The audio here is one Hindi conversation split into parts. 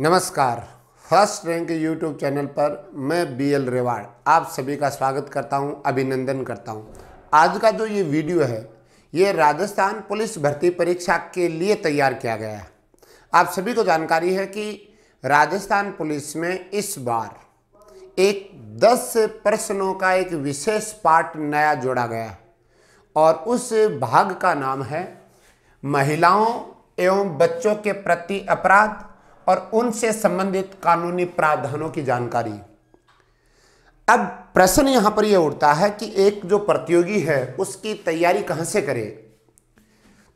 नमस्कार फर्स्ट रैंक यूट्यूब चैनल पर मैं बी एल रेवाड़ आप सभी का स्वागत करता हूं, अभिनंदन करता हूं। आज का जो ये वीडियो है ये राजस्थान पुलिस भर्ती परीक्षा के लिए तैयार किया गया है आप सभी को जानकारी है कि राजस्थान पुलिस में इस बार एक 10 प्रश्नों का एक विशेष पार्ट नया जोड़ा गया है और उस भाग का नाम है महिलाओं एवं बच्चों के प्रति अपराध और उनसे संबंधित कानूनी प्रावधानों की जानकारी अब प्रश्न यहां पर यह उठता है कि एक जो प्रतियोगी है उसकी तैयारी कहां से करे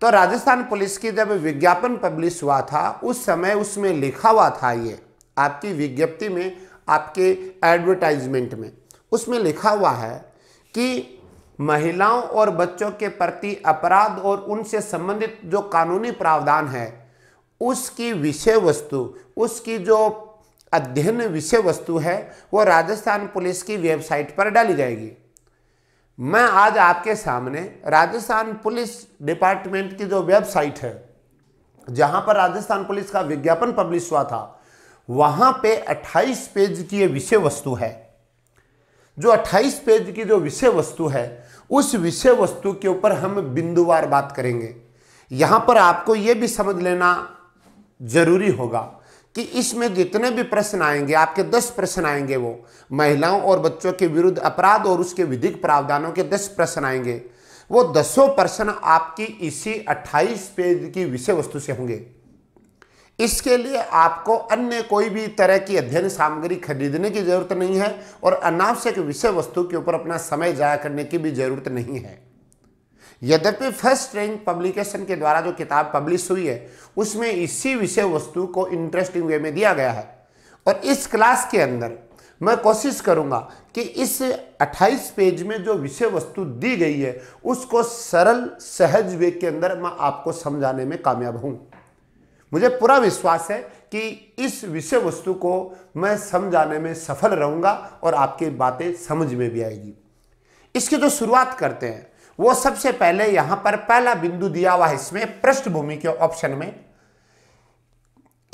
तो राजस्थान पुलिस की जब विज्ञापन पब्लिश हुआ था उस समय उसमें लिखा हुआ था ये आपकी विज्ञप्ति में आपके एडवर्टाइजमेंट में उसमें लिखा हुआ है कि महिलाओं और बच्चों के प्रति अपराध और उनसे संबंधित जो कानूनी प्रावधान है उसकी विषय वस्तु उसकी जो अध्ययन विषय वस्तु है वो राजस्थान पुलिस की वेबसाइट पर डाली जाएगी मैं आज आपके सामने राजस्थान पुलिस डिपार्टमेंट की जो वेबसाइट है जहां पर राजस्थान पुलिस का विज्ञापन पब्लिश हुआ था वहां पे 28 पेज की विषय वस्तु है जो 28 पेज की जो विषय वस्तु है उस विषय वस्तु के ऊपर हम बिंदुवार बात करेंगे यहां पर आपको यह भी समझ लेना जरूरी होगा कि इसमें जितने भी प्रश्न आएंगे आपके दस प्रश्न आएंगे वो महिलाओं और बच्चों के विरुद्ध अपराध और उसके विधिक प्रावधानों के दस प्रश्न आएंगे वो दसों प्रश्न आपकी इसी 28 पेज की विषय वस्तु से होंगे इसके लिए आपको अन्य कोई भी तरह की अध्ययन सामग्री खरीदने की जरूरत नहीं है और अनावश्यक विषय वस्तु के ऊपर अपना समय जाया करने की भी जरूरत नहीं है यद्यपि फर्स्ट रैंक पब्लिकेशन के द्वारा जो किताब पब्लिश हुई है उसमें इसी विषय वस्तु को इंटरेस्टिंग वे में दिया गया है और इस क्लास के अंदर मैं कोशिश करूंगा कि इस 28 पेज में जो विषय वस्तु दी गई है उसको सरल सहज वे के अंदर मैं आपको समझाने में कामयाब हूं मुझे पूरा विश्वास है कि इस विषय वस्तु को मैं समझाने में सफल रहूंगा और आपकी बातें समझ में भी आएगी इसकी जो शुरुआत करते हैं वो सबसे पहले यहां पर पहला बिंदु दिया हुआ है इसमें पृष्ठभूमि के ऑप्शन में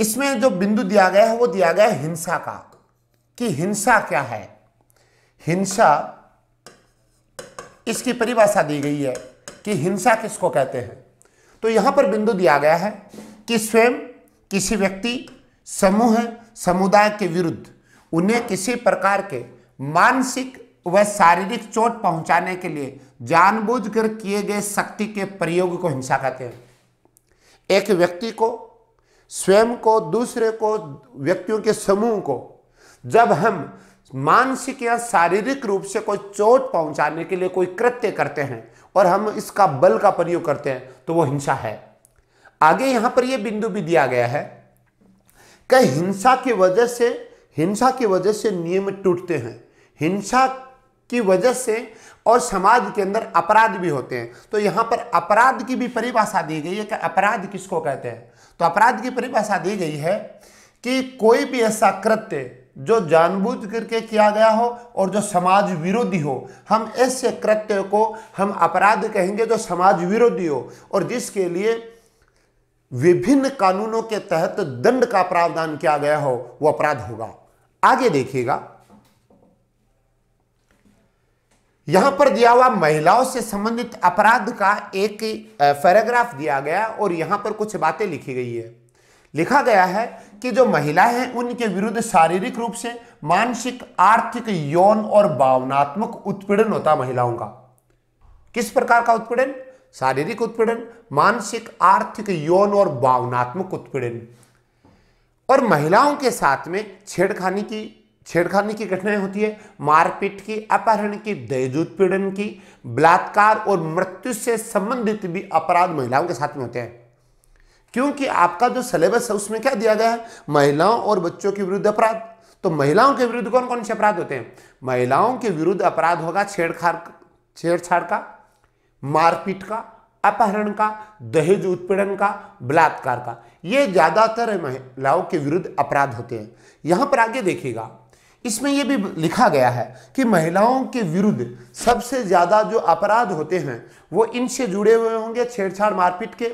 इसमें जो बिंदु दिया गया है वो दिया गया है हिंसा का कि हिंसा क्या है हिंसा इसकी परिभाषा दी गई है कि हिंसा किसको कहते हैं तो यहां पर बिंदु दिया गया है कि स्वयं किसी व्यक्ति समूह समुदाय के विरुद्ध उन्हें किसी प्रकार के मानसिक तो वह शारीरिक चोट पहुंचाने के लिए जानबूझकर किए गए शक्ति के प्रयोग को हिंसा कहते हैं एक व्यक्ति को स्वयं को दूसरे को व्यक्तियों के समूह को जब हम मानसिक या शारीरिक रूप से कोई चोट पहुंचाने के लिए कोई कृत्य करते हैं और हम इसका बल का प्रयोग करते हैं तो वो हिंसा है आगे यहां पर यह बिंदु भी दिया गया है कि हिंसा की वजह से हिंसा की वजह से नियम टूटते हैं हिंसा की वजह से और समाज के अंदर अपराध भी होते हैं तो यहाँ पर अपराध की भी परिभाषा दी गई है कि अपराध किसको कहते हैं तो अपराध की परिभाषा दी गई है कि कोई भी ऐसा कृत्य जो जानबूझ करके किया गया हो और जो समाज विरोधी हो हम ऐसे कृत्य को हम अपराध कहेंगे जो समाज विरोधी हो और जिसके लिए विभिन्न कानूनों के तहत दंड का प्रावधान किया गया हो वो अपराध होगा आगे देखिएगा यहां पर दिया हुआ महिलाओं से संबंधित अपराध का एक पैराग्राफ दिया गया और यहां पर कुछ बातें लिखी गई है लिखा गया है कि जो महिला हैं उनके विरुद्ध शारीरिक रूप से मानसिक आर्थिक यौन और भावनात्मक उत्पीड़न होता महिलाओं का किस प्रकार का उत्पीड़न शारीरिक उत्पीड़न मानसिक आर्थिक यौन और भावनात्मक उत्पीड़न और महिलाओं के साथ में छेड़खानी की छेड़खानी की घटनाएं होती है मारपीट की अपहरण की दहेज उत्पीड़न की बलात्कार और मृत्यु से संबंधित भी अपराध महिलाओं के साथ में होते हैं क्योंकि आपका जो सिलेबस है उसमें क्या दिया गया है महिलाओं और बच्चों के विरुद्ध अपराध तो महिलाओं के विरुद्ध कौन कौन से अपराध होते हैं महिलाओं के विरुद्ध अपराध होगा छेड़खाड़ छेड़छाड़ का मारपीट का अपहरण का दहेज उत्पीड़न का बलात्कार का ये ज़्यादातर महिलाओं के विरुद्ध अपराध होते हैं यहां पर आगे देखिएगा इसमें यह भी लिखा गया है कि महिलाओं के विरुद्ध सबसे ज़्यादा जो अपराध होते हैं वो इनसे जुड़े हुए होंगे छेड़छाड़ मारपीट के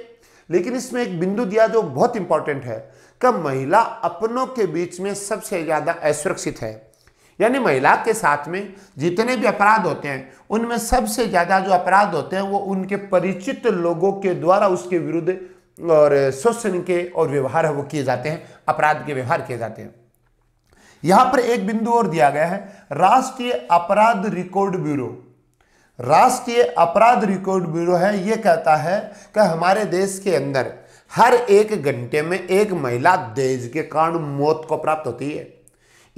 लेकिन इसमें एक बिंदु दिया जो बहुत इंपॉर्टेंट है कि महिला अपनों के बीच में सबसे ज़्यादा असुरक्षित है यानी महिला के साथ में जितने भी अपराध होते हैं उनमें सबसे ज़्यादा जो अपराध होते हैं वो उनके परिचित लोगों के द्वारा उसके विरुद्ध और शोषण के और व्यवहार वो किए जाते हैं अपराध के व्यवहार किए जाते हैं यहां पर एक बिंदु और दिया गया है राष्ट्रीय अपराध रिकॉर्ड ब्यूरो राष्ट्रीय अपराध रिकॉर्ड ब्यूरो है यह कहता है कि हमारे देश के अंदर हर एक घंटे में एक महिला देश के कारण मौत को प्राप्त होती है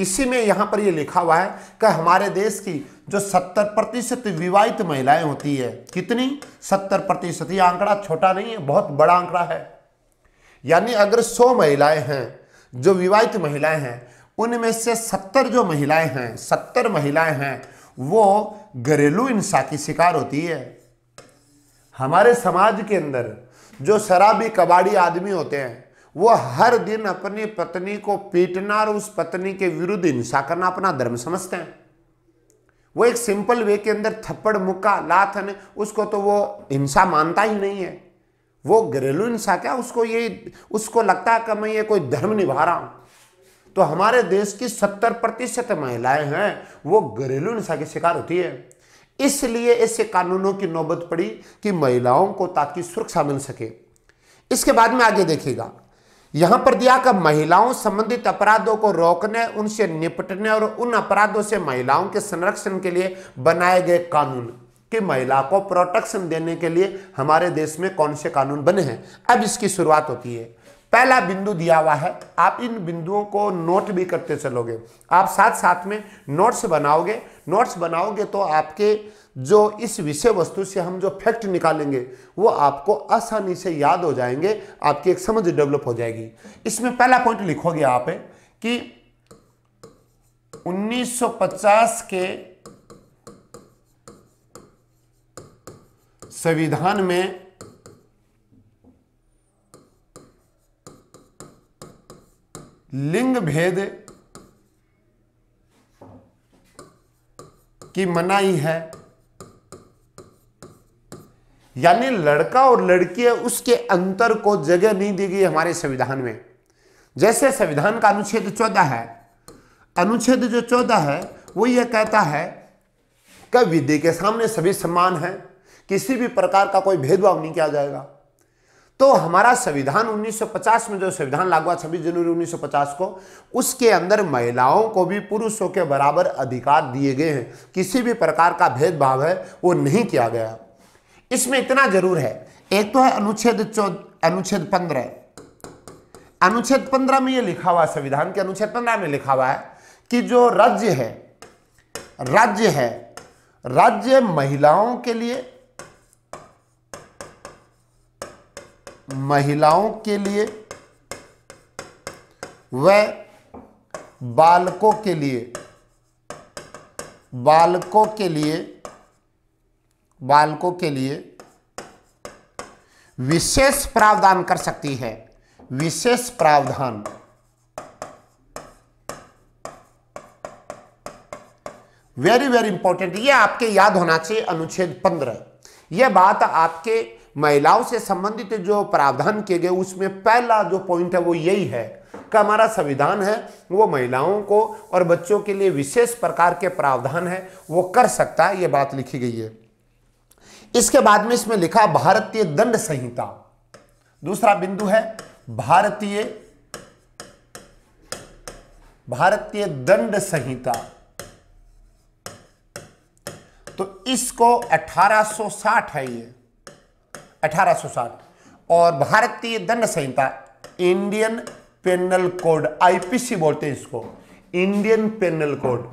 इसी में यहां पर यह लिखा हुआ है कि हमारे देश की जो 70 प्रतिशत विवाहित महिलाएं होती है कितनी 70 प्रतिशत ये आंकड़ा छोटा नहीं है बहुत बड़ा आंकड़ा है यानी अगर 100 महिलाएं हैं जो विवाहित महिलाएं हैं उनमें से सत्तर जो महिलाएं हैं सत्तर महिलाएं हैं वो घरेलू हिंसा की शिकार होती है हमारे समाज के अंदर जो शराबी कबाड़ी आदमी होते हैं वो हर दिन अपनी पत्नी को पीटना और उस पत्नी के विरुद्ध हिंसा करना अपना धर्म समझते हैं वो एक सिंपल वे के अंदर थप्पड़ मुक्का लाथन उसको तो वो हिंसा मानता ही नहीं है वो घरेलू हिंसा क्या उसको ये उसको लगता है कि मैं ये कोई धर्म निभा रहा हूं तो हमारे देश की सत्तर प्रतिशत महिलाएं हैं वो घरेलू हिंसा के शिकार होती है इसलिए ऐसे कानूनों की नौबत पड़ी कि महिलाओं को ताकि सुरक्षा मिल सके इसके बाद में आगे देखिएगा यहां पर दिया का महिलाओं संबंधित अपराधों को रोकने उनसे निपटने और उन अपराधों से महिलाओं के संरक्षण के लिए बनाए गए कानून कि महिला को प्रोटेक्शन देने के लिए हमारे देश में कौन से कानून बने हैं अब इसकी शुरुआत होती है पहला बिंदु दिया हुआ है आप इन बिंदुओं को नोट भी करते चलोगे आप साथ साथ में नोट्स बनाओगे नोट्स बनाओगे तो आपके जो इस विषय वस्तु से हम जो फैक्ट निकालेंगे वो आपको आसानी से याद हो जाएंगे आपकी एक समझ डेवलप हो जाएगी इसमें पहला पॉइंट लिखोगे आप कि 1950 के संविधान में लिंग भेद की मनाही है यानी लड़का और लड़की है उसके अंतर को जगह नहीं दी गई हमारे संविधान में जैसे संविधान का अनुच्छेद चौदह है अनुच्छेद जो चौदह है वो ये कहता है कि विधि के सामने सभी समान हैं किसी भी प्रकार का कोई भेदभाव नहीं किया जाएगा तो हमारा संविधान 1950 में जो संविधान लागू हुआ छब्बीस जनवरी 1950 को उसके अंदर महिलाओं को भी पुरुषों के बराबर अधिकार दिए गए हैं किसी भी प्रकार का भेदभाव है वो नहीं किया गया इसमें इतना जरूर है एक तो है अनुच्छेद अनुच्छेद पंद्रह अनुच्छेद पंद्रह में ये लिखा हुआ संविधान के अनुच्छेद पंद्रह में लिखा हुआ है कि जो राज्य है राज्य है राज्य महिलाओं के लिए महिलाओं के लिए व बालकों के लिए बालकों के लिए बालकों के लिए विशेष प्रावधान कर सकती है विशेष प्रावधान वेरी वेरी इंपॉर्टेंट ये आपके याद होना चाहिए अनुच्छेद पंद्रह यह बात आपके महिलाओं से संबंधित जो प्रावधान किए गए उसमें पहला जो पॉइंट है वो यही है कि हमारा संविधान है वो महिलाओं को और बच्चों के लिए विशेष प्रकार के प्रावधान है वो कर सकता है ये बात लिखी गई है इसके बाद में इसमें लिखा भारतीय दंड संहिता दूसरा बिंदु है भारतीय भारतीय दंड संहिता तो इसको 1860 है ये 1860 और भारतीय दंड संहिता इंडियन पेनल कोड आईपीसी बोलते हैं इसको इंडियन पेनल कोड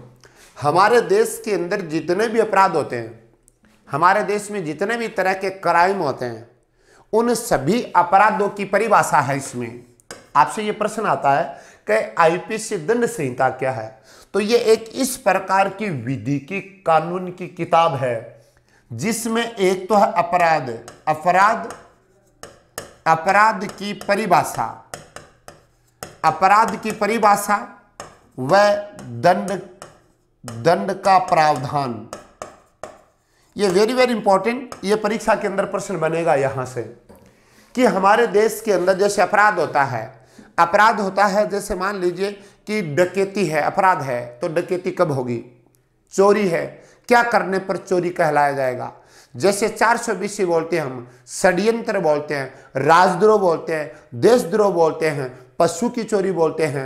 हमारे देश के अंदर जितने भी अपराध होते हैं हमारे देश में जितने भी तरह के क्राइम होते हैं उन सभी अपराधों की परिभाषा है इसमें आपसे ये प्रश्न आता है कि आईपीसी दंड संहिता क्या है तो ये एक इस प्रकार की विधि की कानून की किताब है जिसमें एक तो है अपराध अपराध अपराध की परिभाषा अपराध की परिभाषा व दंड दंड का प्रावधान ये वेरी वेरी इंपॉर्टेंट ये परीक्षा के अंदर प्रश्न बनेगा यहां से कि हमारे देश के अंदर जैसे अपराध होता है अपराध होता है जैसे मान लीजिए कि डकेती है अपराध है तो डकेती कब होगी चोरी है क्या करने पर चोरी कहलाया जाएगा जैसे चार सौ बीस बोलते हैं हम षड्यंत्र बोलते हैं राजद्रोह बोलते हैं देशद्रोह बोलते हैं पशु की चोरी बोलते हैं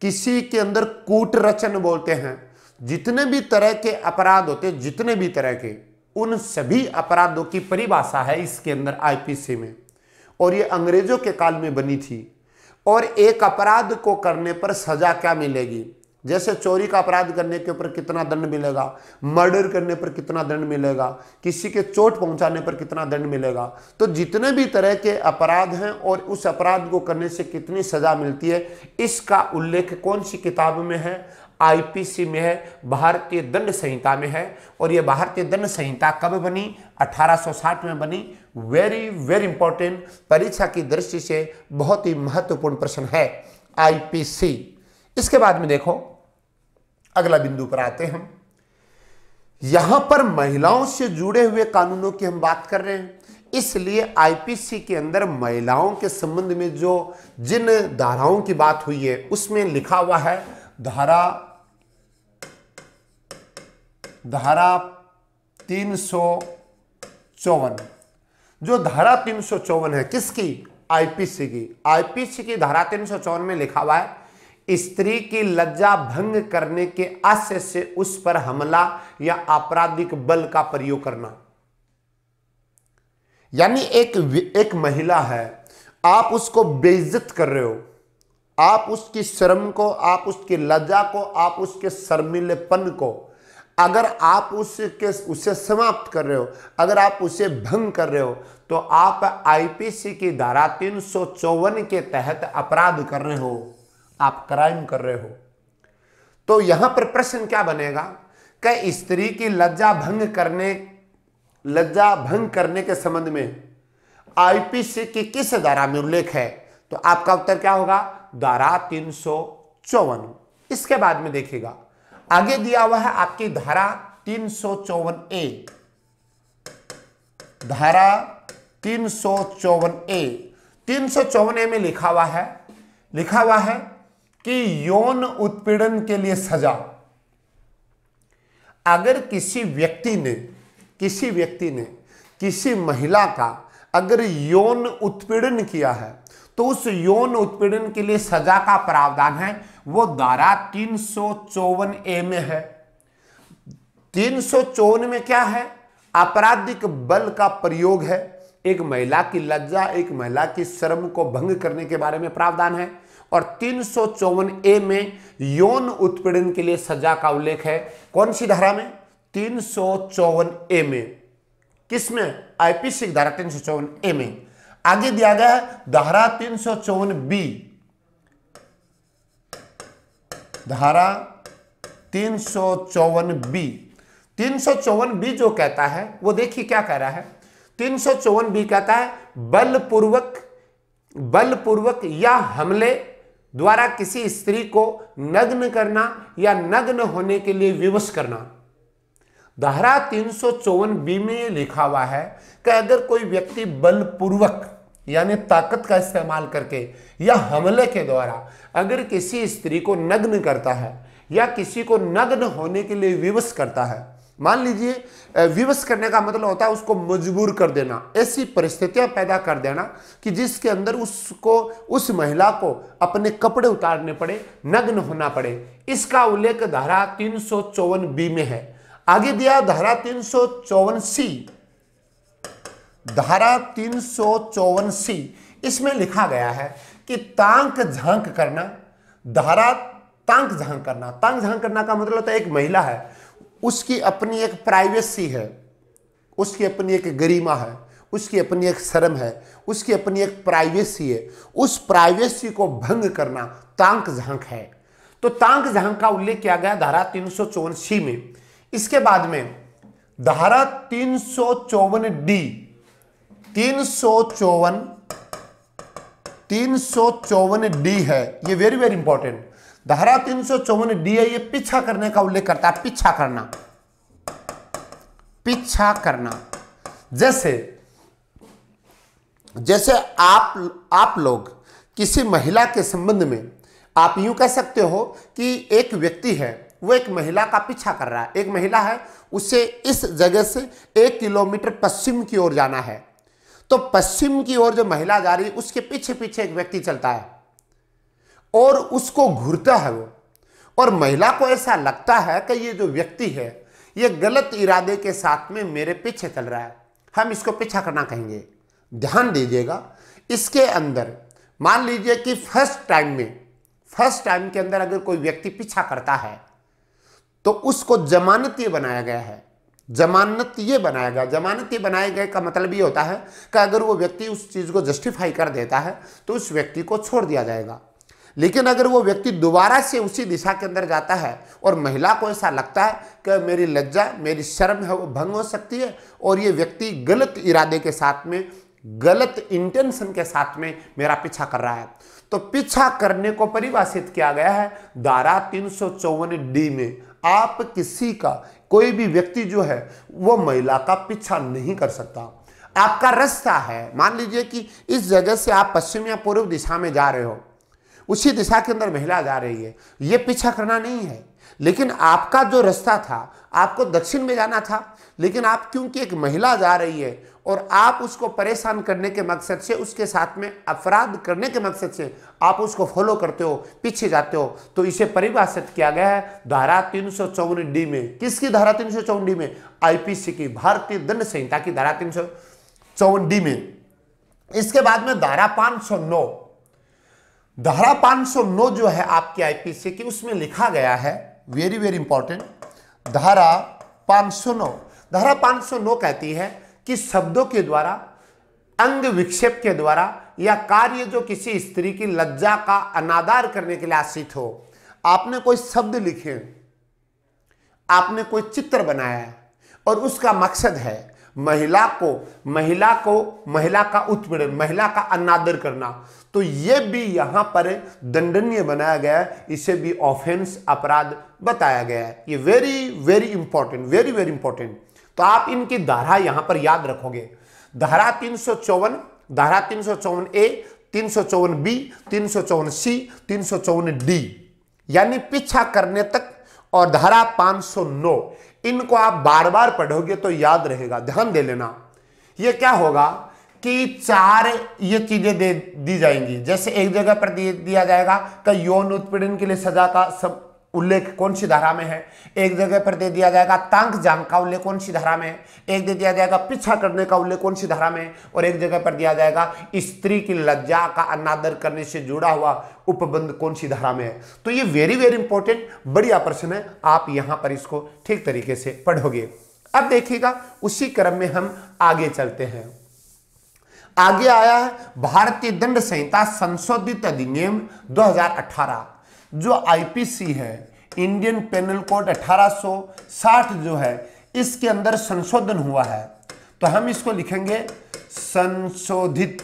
किसी के अंदर कूट रचन बोलते हैं जितने भी तरह के अपराध होते हैं जितने भी तरह के उन सभी अपराधों की परिभाषा है इसके अंदर आईपीसी में और ये अंग्रेजों के काल में बनी थी और एक अपराध को करने पर सजा क्या मिलेगी जैसे चोरी का अपराध करने के ऊपर कितना दंड मिलेगा मर्डर करने पर कितना दंड मिलेगा किसी के चोट पहुंचाने पर कितना दंड मिलेगा तो जितने भी तरह के अपराध हैं और उस अपराध को करने से कितनी सजा मिलती है इसका उल्लेख कौन सी किताब में है आईपीसी में है भारतीय दंड संहिता में है और यह भारतीय दंड संहिता कब बनी 1860 में बनी वेरी वेरी इंपॉर्टेंट परीक्षा की दृष्टि से बहुत ही महत्वपूर्ण प्रश्न है आईपीसी इसके बाद में देखो अगला बिंदु पर आते हैं हम यहां पर महिलाओं से जुड़े हुए कानूनों की हम बात कर रहे हैं इसलिए आईपीसी के अंदर महिलाओं के संबंध में जो जिन धाराओं की बात हुई है उसमें लिखा हुआ है धारा धारा तीन चौवन जो धारा तीन सौ चौवन है किसकी आईपीसी की आईपीसी की धारा तीन सौ चौवन में लिखा हुआ है स्त्री की लज्जा भंग करने के आशय से उस पर हमला या आपराधिक बल का प्रयोग करना यानी एक एक महिला है आप उसको बेइज्जत कर रहे हो आप उसकी शर्म को आप उसकी लज्जा को आप उसके शर्मिलेपन को अगर आप उसके उसे समाप्त कर रहे हो अगर आप उसे भंग कर रहे हो तो आप आईपीसी की धारा तीन के तहत अपराध कर रहे हो आप क्राइम कर रहे हो तो यहां पर प्रश्न क्या बनेगा कि स्त्री की लज्जा भंग करने लज्जा भंग करने के संबंध में आईपीसी की किस धारा में उल्लेख है तो आपका उत्तर क्या होगा धारा तीन चौवन इसके बाद में देखिएगा आगे दिया हुआ है आपकी धारा तीन सौ चौवन ए धारा तीन सौ चौवन ए तीन सौ चौवन ए में लिखा हुआ है लिखा हुआ है कि यौन उत्पीड़न के लिए सजा अगर किसी व्यक्ति ने किसी व्यक्ति ने किसी महिला का अगर यौन उत्पीड़न किया है तो उस यौन उत्पीड़न के लिए सजा का प्रावधान है वो धारा तीन ए में है तीन में क्या है आपराधिक बल का प्रयोग है एक महिला की लज्जा एक महिला की शर्म को भंग करने के बारे में प्रावधान है और तीन ए में यौन उत्पीड़न के लिए सजा का उल्लेख है कौन सी धारा में तीन ए में किसमें आईपीसी धारा तीन ए में आगे दिया गया है धारा तीन बी धारा तीन बी तीन बी जो कहता है वो देखिए क्या कह रहा है तीन सौ चौवन बी कहता है बलपूर्वक बलपूर्वक या हमले द्वारा किसी स्त्री को नग्न करना या नग्न होने के लिए विवश करना धारा तीन सौ चौवन बी में लिखा हुआ है कि अगर कोई व्यक्ति बलपूर्वक यानी ताकत का इस्तेमाल करके या हमले के द्वारा अगर किसी स्त्री को नग्न करता है या किसी को नग्न होने के लिए विवश करता है मान लीजिए विवश करने का मतलब होता है उसको मजबूर कर देना ऐसी परिस्थितियां पैदा कर देना कि जिसके अंदर उसको उस महिला को अपने कपड़े उतारने पड़े नग्न होना पड़े इसका उल्लेख धारा तीन बी में है आगे दिया धारा तीन सी धारा तीन सी इसमें लिखा गया है कि तांक झांक करना धारा तांक झांक करना तांक झांक करना का मतलब होता है एक महिला है उसकी अपनी एक प्राइवेसी है उसकी अपनी एक गरिमा है उसकी अपनी एक शर्म है उसकी अपनी एक प्राइवेसी है उस प्राइवेसी को भंग करना तांक झांक है तो तांक झांक का उल्लेख किया गया धारा तीन में इसके बाद में धारा तीन डी तीन सौ चौवन तीन सौ चौवन डी है ये वेरी वेरी इंपॉर्टेंट धारा तीन सौ चौवन डी आई पीछा करने का उल्लेख करता है पीछा करना पीछा करना जैसे जैसे आप आप लोग किसी महिला के संबंध में आप यूं कह सकते हो कि एक व्यक्ति है वो एक महिला का पीछा कर रहा है एक महिला है उसे इस जगह से एक किलोमीटर पश्चिम की ओर जाना है तो पश्चिम की ओर जो महिला जा रही है उसके पीछे पीछे एक व्यक्ति चलता है और उसको घूरता है वो और महिला को ऐसा लगता है कि ये जो व्यक्ति है ये गलत इरादे के साथ में मेरे पीछे चल रहा है हम इसको पीछा करना कहेंगे ध्यान दीजिएगा इसके अंदर मान लीजिए कि फर्स्ट टाइम में फर्स्ट टाइम के अंदर अगर कोई व्यक्ति पीछा करता है तो उसको जमानत ये बनाया गया है जमानत ये बनाया गया जमानत ये बनाए गए का मतलब ये होता है कि अगर वो व्यक्ति उस चीज़ को जस्टिफाई कर देता है तो उस व्यक्ति को छोड़ दिया जाएगा लेकिन अगर वो व्यक्ति दोबारा से उसी दिशा के अंदर जाता है और महिला को ऐसा लगता है कि मेरी लज्जा मेरी शर्म है वो भंग हो सकती है और ये व्यक्ति गलत इरादे के साथ में गलत इंटेंशन के साथ में मेरा पीछा कर रहा है तो पीछा करने को परिभाषित किया गया है धारा तीन डी में आप किसी का कोई भी व्यक्ति जो है वो महिला का पीछा नहीं कर सकता आपका रास्ता है मान लीजिए कि इस जगह से आप पश्चिम या पूर्व दिशा में जा रहे हो उसी दिशा के अंदर महिला जा रही है ये पीछा करना नहीं है लेकिन आपका जो रास्ता था आपको दक्षिण में जाना था लेकिन आप क्योंकि एक महिला जा रही है और आप उसको परेशान करने के मकसद से उसके साथ में अपराध करने के मकसद से आप उसको फॉलो करते हो पीछे जाते हो तो इसे परिभाषित किया गया है धारा तीन सौ चौवन डी में किसकी धारा तीन सौ डी में आईपीसी की भारतीय दंड संहिता की धारा तीन सौ चौवन डी में इसके बाद में धारा पांच सौ नौ धारा 509 जो है आपके आईपीसी की उसमें लिखा गया है वेरी वेरी इंपॉर्टेंट धारा 509 धारा 509 कहती है कि शब्दों के द्वारा अंग विक्षेप के द्वारा या कार्य जो किसी स्त्री की लज्जा का अनादार करने के लिए आश्रित हो आपने कोई शब्द लिखे आपने कोई चित्र बनाया और उसका मकसद है महिला को महिला को महिला का उत्पीड़न महिला का अनादर करना तो यह भी यहां पर दंडनीय बनाया गया है इसे भी ऑफेंस अपराध बताया गया है ये very very important very very important तो आप इनकी धारा यहां पर याद रखोगे धारा तीन सौ चौवन धारा तीन सौ चौवन ए तीन सौ चौवन बी तीन सौ चौवन सी तीन सौ चौवन डी यानी पीछा करने तक और धारा 509 इनको आप बार बार पढ़ोगे तो याद रहेगा ध्यान दे लेना यह क्या होगा कि चार ये चीजें दे दी जाएंगी जैसे एक जगह पर दिया जाएगा कि यौन उत्पीड़न के लिए सजा का सब उल्लेख कौन सी धारा में है एक जगह पर दे दिया जाएगा तांक जांग का उल्लेख कौन सी धारा में है एक दे दिया जाएगा पीछा करने का उल्लेख कौन सी धारा में और एक जगह पर दिया जाएगा स्त्री की लज्जा का अनादर करने से जुड़ा हुआ उपबंध कौन सी धारा में है तो ये वेरी वेरी इंपॉर्टेंट बढ़िया प्रश्न है आप यहां पर इसको ठीक तरीके से पढ़ोगे अब देखिएगा उसी क्रम में हम आगे चलते हैं आगे आया है भारतीय दंड संहिता संशोधित अधिनियम 2018 जो आईपीसी है इंडियन पेनल कोड 1860 जो है इसके अंदर संशोधन हुआ है तो हम इसको लिखेंगे संशोधित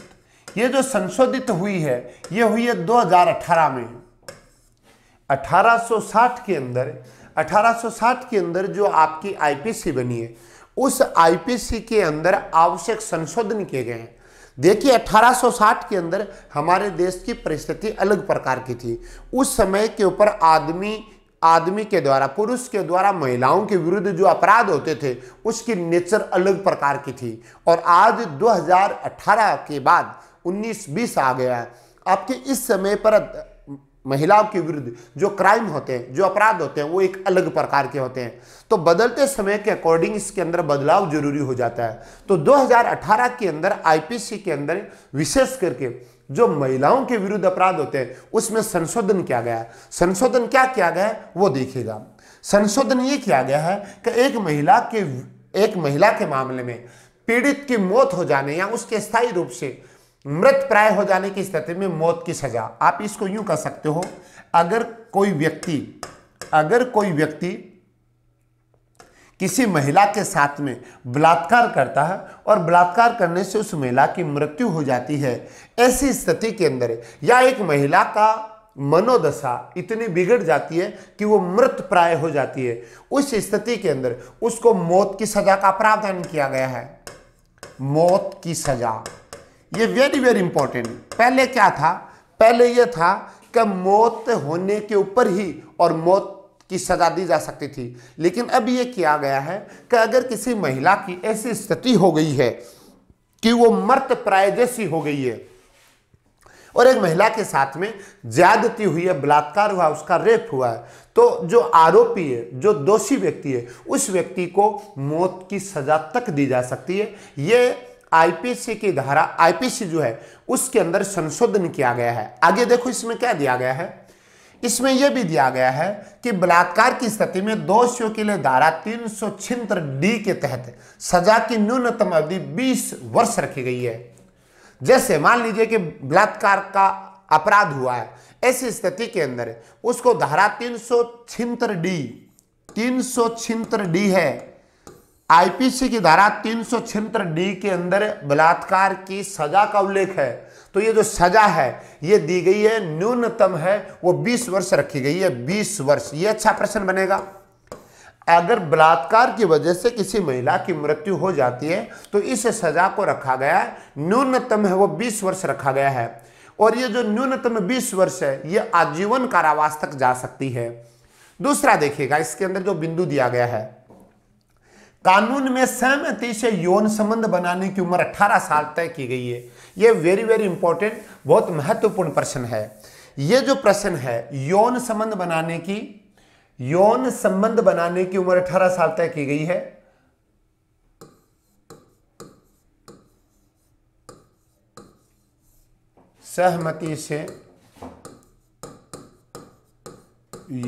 ये जो संशोधित हुई है ये हुई है 2018 में 1860 के अंदर 1860 के अंदर जो आपकी आईपीसी बनी है उस आईपीसी के अंदर आवश्यक संशोधन किए गए हैं देखिए 1860 के अंदर हमारे देश की परिस्थिति अलग प्रकार की थी उस समय के ऊपर आदमी आदमी के द्वारा पुरुष के द्वारा महिलाओं के विरुद्ध जो अपराध होते थे उसकी नेचर अलग प्रकार की थी और आज 2018 के बाद 19-20 आ गया है आपके इस समय पर महिलाओं के विरुद्ध जो क्राइम होते हैं जो अपराध होते हैं वो एक अलग प्रकार के होते हैं तो बदलते समय के अकॉर्डिंग इसके अंदर बदलाव जरूरी हो जाता है तो 2018 के अंदर आईपीसी के अंदर विशेष करके जो महिलाओं के विरुद्ध अपराध होते हैं उसमें संशोधन किया गया संशोधन क्या किया गया वो देखेगा संशोधन ये किया गया है कि एक महिला के एक महिला के मामले में पीड़ित की मौत हो जाने या उसके स्थायी रूप से मृत प्राय हो जाने की स्थिति में मौत की सजा आप इसको यूं कह सकते हो अगर कोई व्यक्ति अगर कोई व्यक्ति किसी महिला के साथ में बलात्कार करता है और बलात्कार करने से उस महिला की मृत्यु हो जाती है ऐसी स्थिति के अंदर या एक महिला का मनोदशा इतनी बिगड़ जाती है कि वो मृत प्राय हो जाती है उस स्थिति के अंदर उसको मौत की सजा का प्रावधान किया गया है मौत की सजा ये वेरी वेरी इंपॉर्टेंट पहले क्या था पहले ये था कि मौत होने के ऊपर ही और मौत की सजा दी जा सकती थी लेकिन अब ये किया गया है कि अगर किसी महिला की ऐसी स्थिति हो गई है कि वो मर्त प्राय जैसी हो गई है और एक महिला के साथ में ज्यादती हुई है बलात्कार हुआ उसका रेप हुआ है तो जो आरोपी है जो दोषी व्यक्ति है उस व्यक्ति को मौत की सजा तक दी जा सकती है ये आईपीसी की धारा आईपीसी जो है उसके अंदर संशोधन किया गया है आगे देखो इसमें क्या दिया गया है इसमें यह भी दिया गया है कि बलात्कार की स्थिति में दोषियों के लिए धारा तीन सौ डी के तहत सजा की न्यूनतम अवधि 20 वर्ष रखी गई है जैसे मान लीजिए कि बलात्कार का अपराध हुआ है ऐसी स्थिति के अंदर उसको धारा तीन सौ डी तीन सौ डी है आईपीसी की धारा तीन सौ डी के अंदर बलात्कार की सजा का उल्लेख है तो ये जो सजा है ये दी गई है न्यूनतम है वो 20 वर्ष रखी गई है 20 वर्ष ये अच्छा प्रश्न बनेगा अगर बलात्कार की वजह से किसी महिला की मृत्यु हो जाती है तो इस सजा को रखा गया है न्यूनतम है वो 20 वर्ष रखा गया है और ये जो न्यूनतम 20 वर्ष है ये आजीवन कारावास तक जा सकती है दूसरा देखिएगा इसके अंदर जो बिंदु दिया गया है कानून में सहमति से यौन संबंध बनाने की उम्र 18 साल तय की गई है ये वेरी वेरी इंपॉर्टेंट बहुत महत्वपूर्ण प्रश्न है ये जो प्रश्न है यौन संबंध बनाने की यौन संबंध बनाने की उम्र 18 साल तय की गई है सहमति से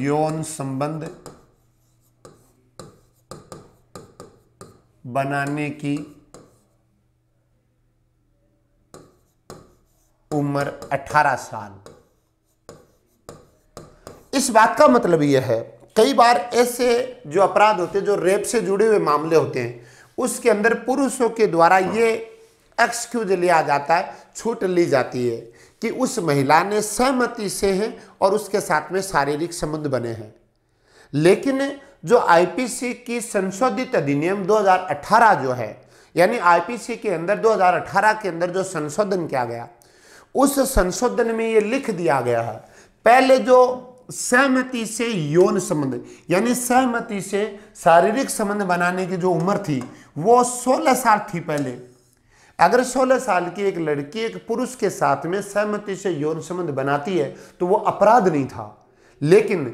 यौन संबंध बनाने की उम्र 18 साल इस बात का मतलब यह है कई बार ऐसे जो अपराध होते हैं जो रेप से जुड़े हुए मामले होते हैं उसके अंदर पुरुषों के द्वारा ये एक्सक्यूज लिया जाता है छूट ली जाती है कि उस महिला ने सहमति से है और उसके साथ में शारीरिक संबंध बने हैं लेकिन जो आईपीसी की संशोधित अधिनियम 2018 जो है यानी आईपीसी के अंदर 2018 के अंदर जो संशोधन किया गया उस संशोधन में ये लिख दिया गया है पहले जो सहमति से यौन संबंध यानी सहमति से शारीरिक संबंध बनाने की जो उम्र थी वो 16 साल थी पहले अगर 16 साल की एक लड़की एक पुरुष के साथ में सहमति से यौन संबंध बनाती है तो वो अपराध नहीं था लेकिन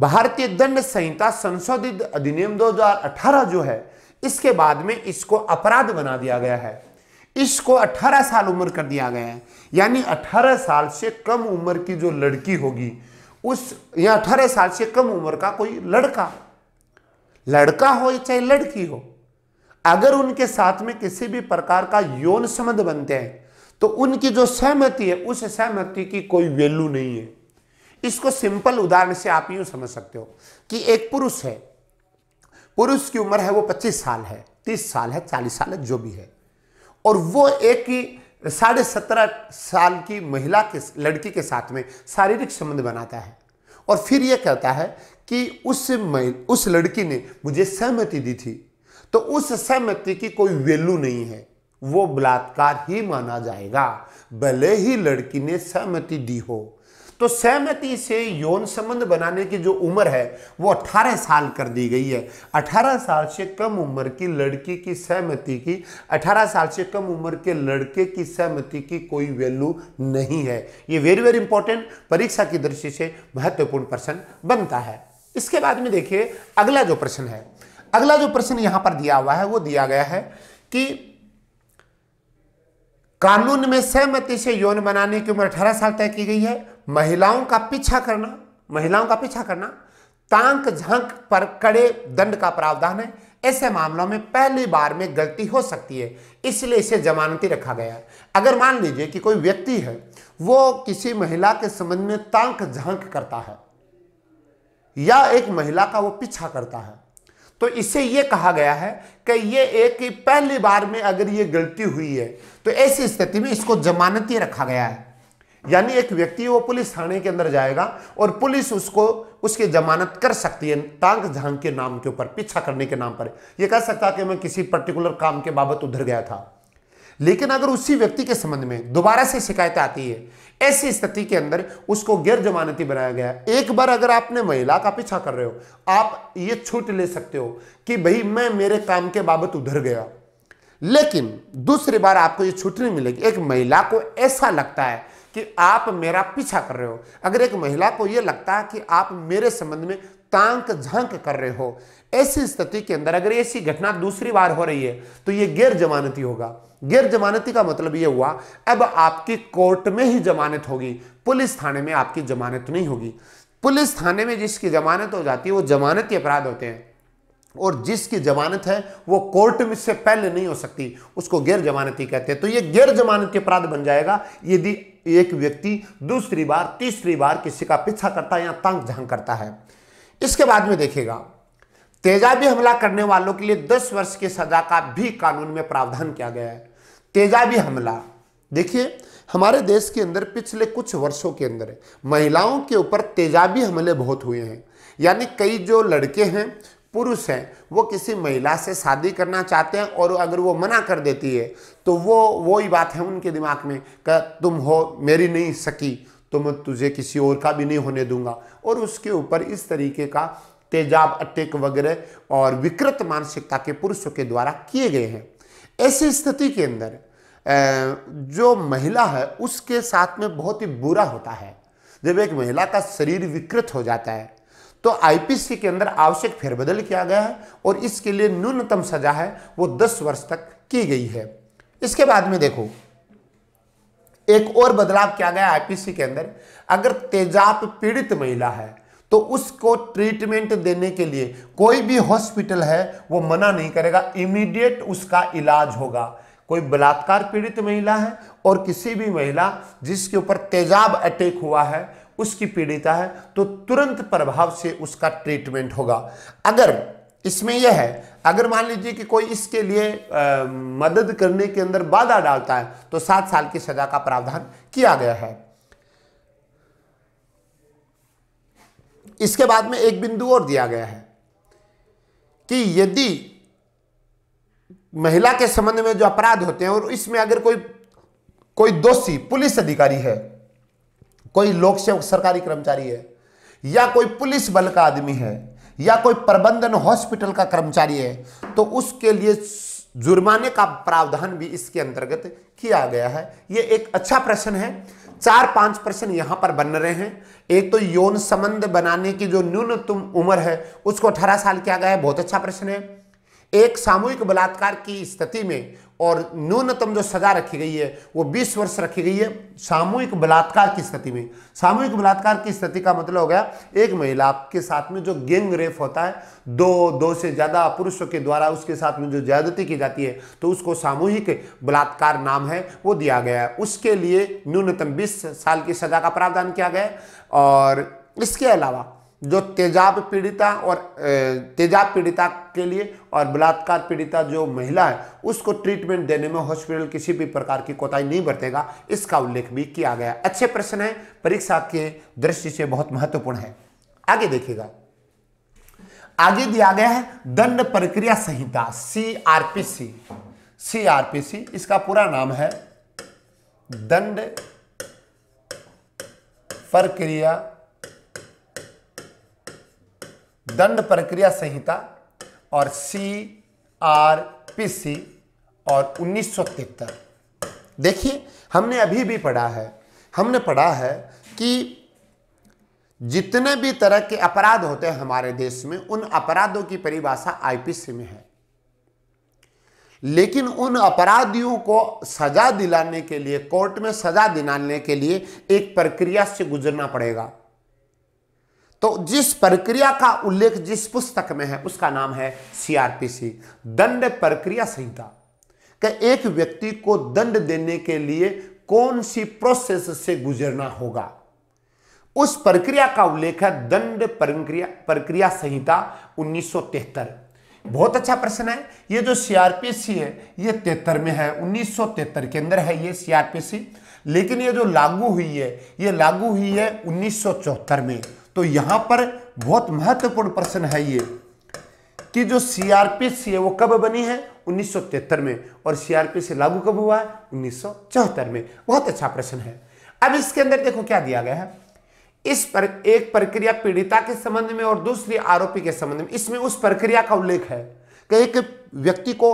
भारतीय दंड संहिता संशोधित अधिनियम 2018 जो है इसके बाद में इसको अपराध बना दिया गया है इसको 18 साल उम्र कर दिया गया है यानी 18 साल से कम उम्र की जो लड़की होगी उस या अठारह साल से कम उम्र का कोई लड़का लड़का हो चाहे लड़की हो अगर उनके साथ में किसी भी प्रकार का यौन संबंध बनते हैं तो उनकी जो सहमति है उस सहमति की कोई वैल्यू नहीं है इसको सिंपल उदाहरण से आप यूं समझ सकते हो कि एक पुरुष है पुरुष की उम्र है वो 25 साल है 30 साल है 40 साल है जो भी है और वो एक साढ़े सत्रह साल की महिला के लड़की के साथ में शारीरिक संबंध बनाता है और फिर ये कहता है कि उस उस लड़की ने मुझे सहमति दी थी तो उस सहमति की कोई वैल्यू नहीं है वो बलात्कार ही माना जाएगा भले ही लड़की ने सहमति दी हो तो सहमति से यौन संबंध बनाने की जो उम्र है वो 18 साल कर दी गई है 18 साल से कम उम्र की लड़की की सहमति की 18 साल से कम उम्र के लड़के की सहमति की कोई वैल्यू नहीं है ये वेरी वेरी इंपॉर्टेंट परीक्षा की दृष्टि से महत्वपूर्ण प्रश्न बनता है इसके बाद में देखिए अगला जो प्रश्न है अगला जो प्रश्न यहां पर दिया हुआ है वो दिया गया है कि कानून में सहमति से यौन बनाने की उम्र अठारह साल तय की गई है महिलाओं का पीछा करना महिलाओं का पीछा करना तांक झांक पर कड़े दंड का प्रावधान है ऐसे मामलों में पहली बार में गलती हो सकती है इसलिए इसे जमानती रखा गया है अगर मान लीजिए कि कोई व्यक्ति है वो किसी महिला के संबंध में तांक झांक करता है या एक महिला का वो पीछा करता है तो इसे ये कहा गया है कि ये एक पहली बार में अगर ये गलती हुई है तो ऐसी स्थिति में इसको जमानती रखा गया है यानी एक व्यक्ति वो पुलिस थाने के अंदर जाएगा और पुलिस उसको उसकी जमानत कर सकती है तांग झांग के नाम के ऊपर पीछा करने के नाम पर यह कह सकता कि मैं किसी पर्टिकुलर काम के बाबत उधर गया था लेकिन अगर उसी व्यक्ति के संबंध में दोबारा से शिकायत आती है ऐसी स्थिति के अंदर उसको गैर जमानती बनाया गया एक बार अगर आपने महिला का पीछा कर रहे हो आप ये छूट ले सकते हो कि भाई मैं मेरे काम के बाबत उधर गया लेकिन दूसरी बार आपको ये छूट नहीं मिलेगी एक महिला को ऐसा लगता है कि आप मेरा पीछा कर रहे हो अगर एक महिला को यह लगता है कि आप मेरे संबंध में तांक झांक कर रहे हो ऐसी स्थिति के अंदर अगर ऐसी घटना दूसरी बार हो रही है तो यह गैर जमानती होगा गैर जमानती का मतलब यह हुआ अब आपकी कोर्ट में ही जमानत होगी पुलिस थाने में आपकी जमानत नहीं होगी पुलिस थाने में जिसकी जमानत हो जाती है वो जमानती अपराध होते हैं और जिसकी जमानत है वो कोर्ट में से पहले नहीं हो सकती उसको गैर जमानती कहते हैं तो ये गैर जमानती अपराध बन जाएगा यदि एक व्यक्ति दूसरी बार तीसरी बार किसी का पीछा करता है या तंग झंग करता है इसके बाद में देखेगा तेजाबी हमला करने वालों के लिए 10 वर्ष की सजा का भी कानून में प्रावधान किया गया है तेजाबी हमला देखिए हमारे देश के अंदर पिछले कुछ वर्षों के अंदर महिलाओं के ऊपर तेजाबी हमले बहुत हुए हैं यानी कई जो लड़के हैं पुरुष हैं वो किसी महिला से शादी करना चाहते हैं और अगर वो मना कर देती है तो वो वो ही बात है उनके दिमाग में कि तुम हो मेरी नहीं सकी तो मैं तुझे किसी और का भी नहीं होने दूंगा और उसके ऊपर इस तरीके का तेजाब अटैक वगैरह और विकृत मानसिकता के पुरुषों के द्वारा किए गए हैं ऐसी स्थिति के अंदर जो महिला है उसके साथ में बहुत ही बुरा होता है जब एक महिला का शरीर विकृत हो जाता है तो आईपीसी के अंदर आवश्यक फेरबदल किया गया है और इसके लिए न्यूनतम सजा है वो दस वर्ष तक की गई है इसके बाद में देखो एक और बदलाव किया गया आईपीसी के अंदर अगर तेजाब पीड़ित महिला है तो उसको ट्रीटमेंट देने के लिए कोई भी हॉस्पिटल है वो मना नहीं करेगा इमीडिएट उसका इलाज होगा कोई बलात्कार पीड़ित महिला है और किसी भी महिला जिसके ऊपर तेजाब अटैक हुआ है उसकी पीड़िता है तो तुरंत प्रभाव से उसका ट्रीटमेंट होगा अगर इसमें यह है अगर मान लीजिए कि कोई इसके लिए आ, मदद करने के अंदर बाधा डालता है तो सात साल की सजा का प्रावधान किया गया है इसके बाद में एक बिंदु और दिया गया है कि यदि महिला के संबंध में जो अपराध होते हैं और इसमें अगर कोई कोई दोषी पुलिस अधिकारी है कोई लोक सेवक सरकारी कर्मचारी है या कोई पुलिस बल का आदमी है या कोई प्रबंधन हॉस्पिटल का कर्मचारी है तो उसके लिए जुर्माने का प्रावधान भी इसके अंतर्गत किया गया है ये एक अच्छा प्रश्न है चार पांच प्रश्न यहां पर बन रहे हैं एक तो यौन संबंध बनाने की जो न्यूनतम उम्र है उसको अठारह साल किया गया है बहुत अच्छा प्रश्न है एक सामूहिक बलात्कार की स्थिति में और न्यूनतम जो सजा रखी गई है वो 20 वर्ष रखी गई है सामूहिक बलात्कार की स्थिति में सामूहिक बलात्कार की स्थिति का मतलब हो गया एक महिला के साथ में जो गैंग रेप होता है दो दो से ज़्यादा पुरुषों के द्वारा उसके साथ में जो ज्यादती की जाती है तो उसको सामूहिक बलात्कार नाम है वो दिया गया है उसके लिए न्यूनतम बीस साल की सजा का प्रावधान किया गया और इसके अलावा जो तेजाब पीड़िता और तेजाब पीड़िता के लिए और बलात्कार पीड़िता जो महिला है उसको ट्रीटमेंट देने में हॉस्पिटल किसी भी प्रकार की कोताही नहीं बरतेगा इसका उल्लेख भी किया गया अच्छे प्रश्न है परीक्षा के दृष्टि से बहुत महत्वपूर्ण है आगे देखिएगा आगे दिया गया है दंड प्रक्रिया संहिता सीआरपीसी सीआरपीसी इसका पूरा नाम है दंड प्रक्रिया दंड प्रक्रिया संहिता और सी आर पी सी और उन्नीस देखिए हमने अभी भी पढ़ा है हमने पढ़ा है कि जितने भी तरह के अपराध होते हैं हमारे देश में उन अपराधों की परिभाषा आईपीसी में है लेकिन उन अपराधियों को सजा दिलाने के लिए कोर्ट में सजा दिलाने के लिए एक प्रक्रिया से गुजरना पड़ेगा तो जिस प्रक्रिया का उल्लेख जिस पुस्तक में है उसका नाम है सीआरपीसी दंड प्रक्रिया संहिता कि एक व्यक्ति को दंड देने के लिए कौन सी प्रोसेस से गुजरना होगा उस प्रक्रिया का उल्लेख है दंड प्रक्रिया प्रक्रिया संहिता उन्नीस बहुत अच्छा प्रश्न है ये जो सीआरपीसी है ये तेहत्तर में है उन्नीस के अंदर है ये सीआरपीसी लेकिन ये जो लागू हुई है ये लागू हुई है उन्नीस में तो यहां पर बहुत महत्वपूर्ण प्रश्न है ये कि जो सीआरपीसी है वो कब बनी है 1973 में और सीआरपीसी लागू कब हुआ है उन्नीस में बहुत अच्छा प्रश्न है अब इसके अंदर देखो क्या दिया गया है इस पर एक प्रक्रिया पीड़िता के संबंध में और दूसरी आरोपी के संबंध में इसमें उस प्रक्रिया का उल्लेख है कि एक व्यक्ति को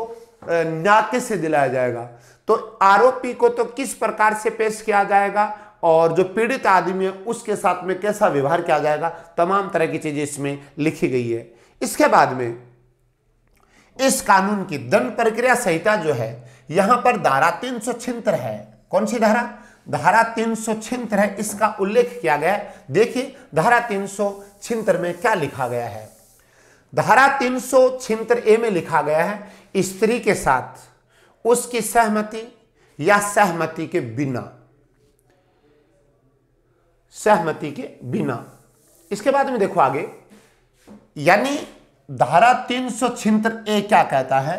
न्याय से दिलाया जाएगा तो आरोपी को तो किस प्रकार से पेश किया जाएगा और जो पीड़ित आदमी है उसके साथ में कैसा व्यवहार किया जाएगा तमाम तरह की चीजें इसमें लिखी गई है इसके बाद में इस कानून की दंड प्रक्रिया संहिता जो है यहां पर धारा तीन सौ है कौन सी धारा धारा तीन सौ छिंत्र है इसका उल्लेख किया गया है देखिए धारा तीन सौ में क्या लिखा गया है धारा तीन सौ ए में लिखा गया है स्त्री के साथ उसकी सहमति या सहमति के बिना सहमति के बिना इसके बाद में देखो आगे यानी धारा तीन सौ ए क्या कहता है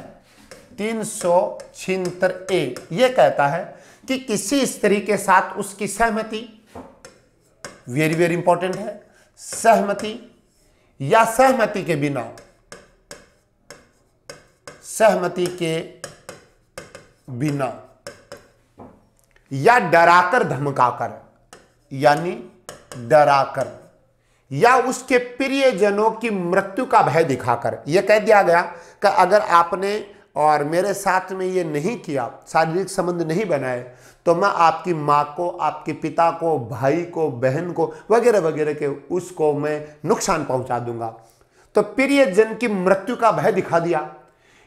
तीन सौ ए यह कहता है कि किसी स्त्री के साथ उसकी सहमति वेरी वेरी इंपॉर्टेंट है सहमति या सहमति के बिना सहमति के बिना या डराकर धमकाकर यानी डराकर या उसके प्रियजनों की मृत्यु का भय दिखाकर यह कह दिया गया कि अगर आपने और मेरे साथ में ये नहीं किया शारीरिक संबंध नहीं बनाए तो मैं आपकी माँ को आपके पिता को भाई को बहन को वगैरह वगैरह के उसको मैं नुकसान पहुंचा दूंगा तो प्रियजन की मृत्यु का भय दिखा दिया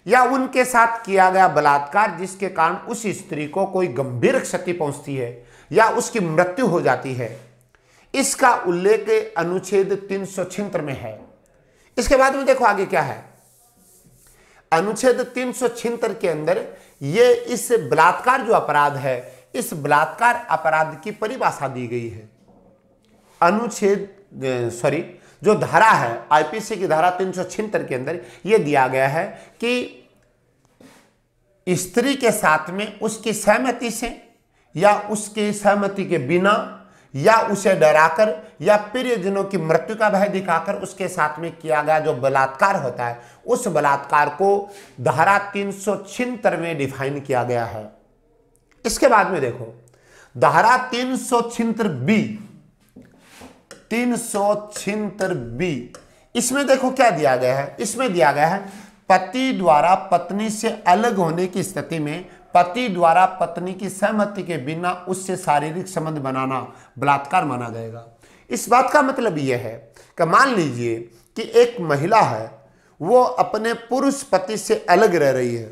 या उनके साथ किया गया बलात्कार जिसके कारण उस स्त्री को कोई गंभीर क्षति पहुंचती है या उसकी मृत्यु हो जाती है इसका उल्लेख अनुच्छेद तीन सौ में है इसके बाद में देखो आगे क्या है अनुच्छेद तीन सौ के अंदर ये इस बलात्कार जो अपराध है इस बलात्कार अपराध की परिभाषा दी गई है अनुच्छेद सॉरी जो धारा है आईपीसी की धारा तीन सौ के अंदर यह दिया गया है कि स्त्री के साथ में उसकी सहमति से या उसके सहमति के बिना या उसे डराकर या प्रियजनों की मृत्यु का भय दिखाकर उसके साथ में किया गया जो बलात्कार होता है उस बलात्कार को धारा तीन सौ में डिफाइन किया गया है इसके बाद में देखो धारा तीन सौ छिहत्तर बी तीन सौ छिहत्तर बी इसमें देखो क्या दिया गया है इसमें दिया गया है पति द्वारा पत्नी से अलग होने की स्थिति में पति द्वारा पत्नी की सहमति के बिना उससे शारीरिक संबंध बनाना बलात्कार माना जाएगा इस बात का मतलब यह है कि मान लीजिए कि एक महिला है वो अपने पुरुष पति से अलग रह रही है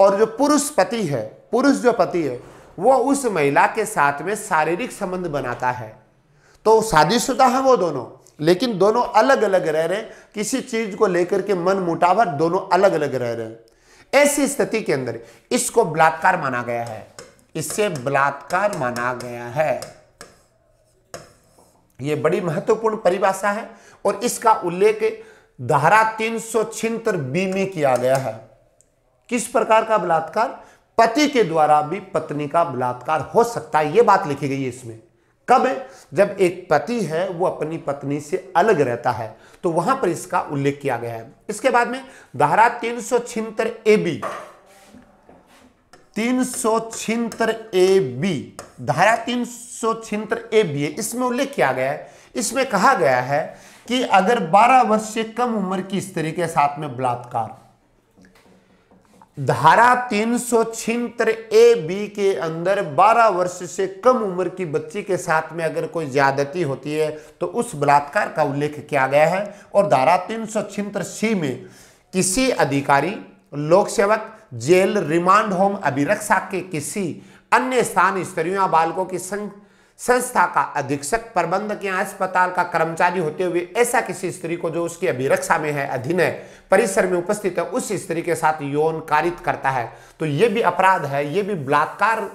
और जो पुरुष पति है पुरुष जो पति है वो उस महिला के साथ में शारीरिक संबंध बनाता है तो शादीशुदा है वो दोनों लेकिन दोनों अलग अलग रह रहे हैं किसी चीज़ को लेकर के मन मुटावर दोनों अलग अलग रह रहे हैं ऐसी स्थिति के अंदर इसको बलात्कार माना गया है इससे बलात्कार माना गया है यह बड़ी महत्वपूर्ण परिभाषा है और इसका उल्लेख धारा तीन सौ छिंतर बी में किया गया है किस प्रकार का बलात्कार पति के द्वारा भी पत्नी का बलात्कार हो सकता है यह बात लिखी गई है इसमें कब जब एक पति है वो अपनी पत्नी से अलग रहता है तो वहां पर इसका उल्लेख किया गया है इसके बाद में धारा तीन सौ छिंतर ए बी तीन सौ छिंतर ए बी धारा तीन सौ छिंतर ए बी इसमें उल्लेख किया गया है इसमें कहा गया है कि अगर 12 वर्ष से कम उम्र की स्त्री के साथ में बलात्कार धारा तीन सौ छिहत्तर ए बी के अंदर 12 वर्ष से कम उम्र की बच्ची के साथ में अगर कोई ज्यादती होती है तो उस बलात्कार का उल्लेख किया गया है और धारा तीन सौ छिहत्तर सी में किसी अधिकारी लोक सेवक जेल रिमांड होम अभिरक्षा के किसी अन्य स्थान स्तरीय बालकों की संख्या संस्था का अधीक्षक प्रबंधक या अस्पताल का कर्मचारी होते हुए ऐसा किसी स्त्री को जो उसकी अभिरक्षा में है अधीन है परिसर में उपस्थित है उस स्त्री के साथ यौन कारित करता है तो ये भी अपराध है ये भी बलात्कार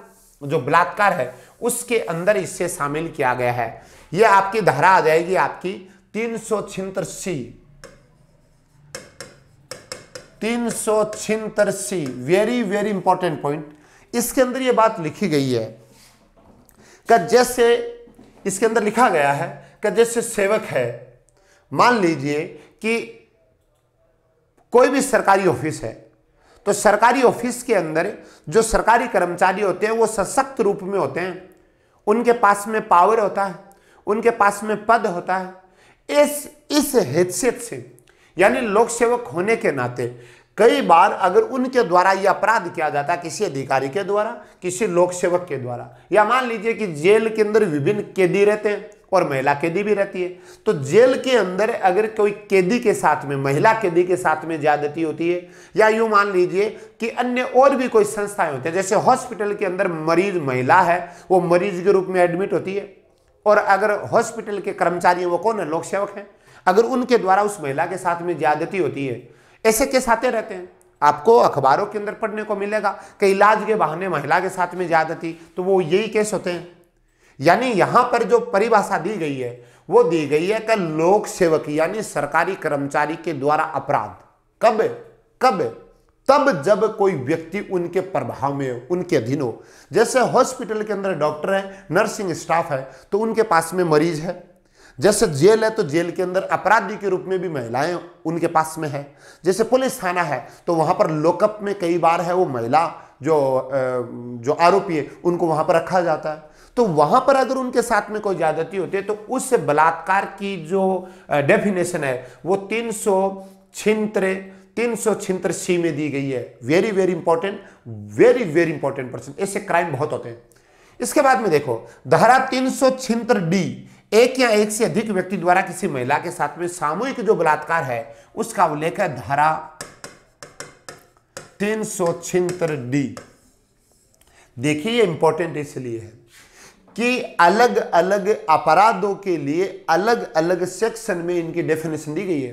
जो बलात्कार है उसके अंदर इससे शामिल किया गया है यह आपकी धारा आ जाएगी आपकी तीन सौ छिहत्तर सी तीन सौ छिहत्तर C very very important point इसके अंदर यह बात लिखी गई है का जैसे इसके अंदर लिखा गया है का जैसे सेवक है मान लीजिए कि कोई भी सरकारी ऑफिस है तो सरकारी ऑफिस के अंदर जो सरकारी कर्मचारी होते हैं वो सशक्त रूप में होते हैं उनके पास में पावर होता है उनके पास में पद होता है इस इस हैसियत से यानी लोक सेवक होने के नाते कई बार अगर उनके द्वारा यह अपराध किया जाता है किसी अधिकारी के द्वारा किसी लोक सेवक के द्वारा या मान लीजिए कि जेल के अंदर विभिन्न कैदी रहते हैं और महिला कैदी भी रहती है तो जेल के अंदर अगर कोई कैदी के साथ में महिला कैदी के साथ में ज्यादती होती है या यूं मान लीजिए कि अन्य और भी कोई संस्थाएं होती हैं जैसे हॉस्पिटल के अंदर मरीज महिला है वो मरीज के रूप में एडमिट होती है और अगर हॉस्पिटल के कर्मचारी वो कौन है लोक सेवक है अगर उनके द्वारा उस महिला के साथ में ज्यादती होती है ऐसे केस आते रहते हैं आपको अखबारों के अंदर पढ़ने को मिलेगा कि इलाज के बहाने महिला के साथ में थी तो वो यही केस होते हैं यानी यहां पर जो परिभाषा दी गई है वो दी गई है कि लोक सेवक यानी सरकारी कर्मचारी के द्वारा अपराध कब कब तब जब कोई व्यक्ति उनके प्रभाव में हो उनके अधीन हो जैसे हॉस्पिटल के अंदर डॉक्टर है नर्सिंग स्टाफ है तो उनके पास में मरीज है जैसे जेल है तो जेल के अंदर अपराधी के रूप में भी महिलाएं उनके पास में है जैसे पुलिस थाना है तो वहां पर लोकअप में कई बार है वो महिला जो जो आरोपी है उनको वहां पर रखा जाता है तो वहां पर अगर उनके साथ में कोई ज्यादती होती है तो उस बलात्कार की जो डेफिनेशन है वो तीन सौ तीन सौ छिंत्र सी में दी गई है very very important very very important person ऐसे क्राइम बहुत होते हैं इसके बाद में देखो धारा तीन सौ छिंत्र डी एक या एक से अधिक व्यक्ति द्वारा किसी महिला के साथ में सामूहिक जो बलात्कार है उसका उल्लेख है धारा तीन सौ छिहत्तर डी देखिए ये इंपॉर्टेंट इसलिए है कि अलग अलग अपराधों के लिए अलग अलग सेक्शन में इनकी डेफिनेशन दी गई है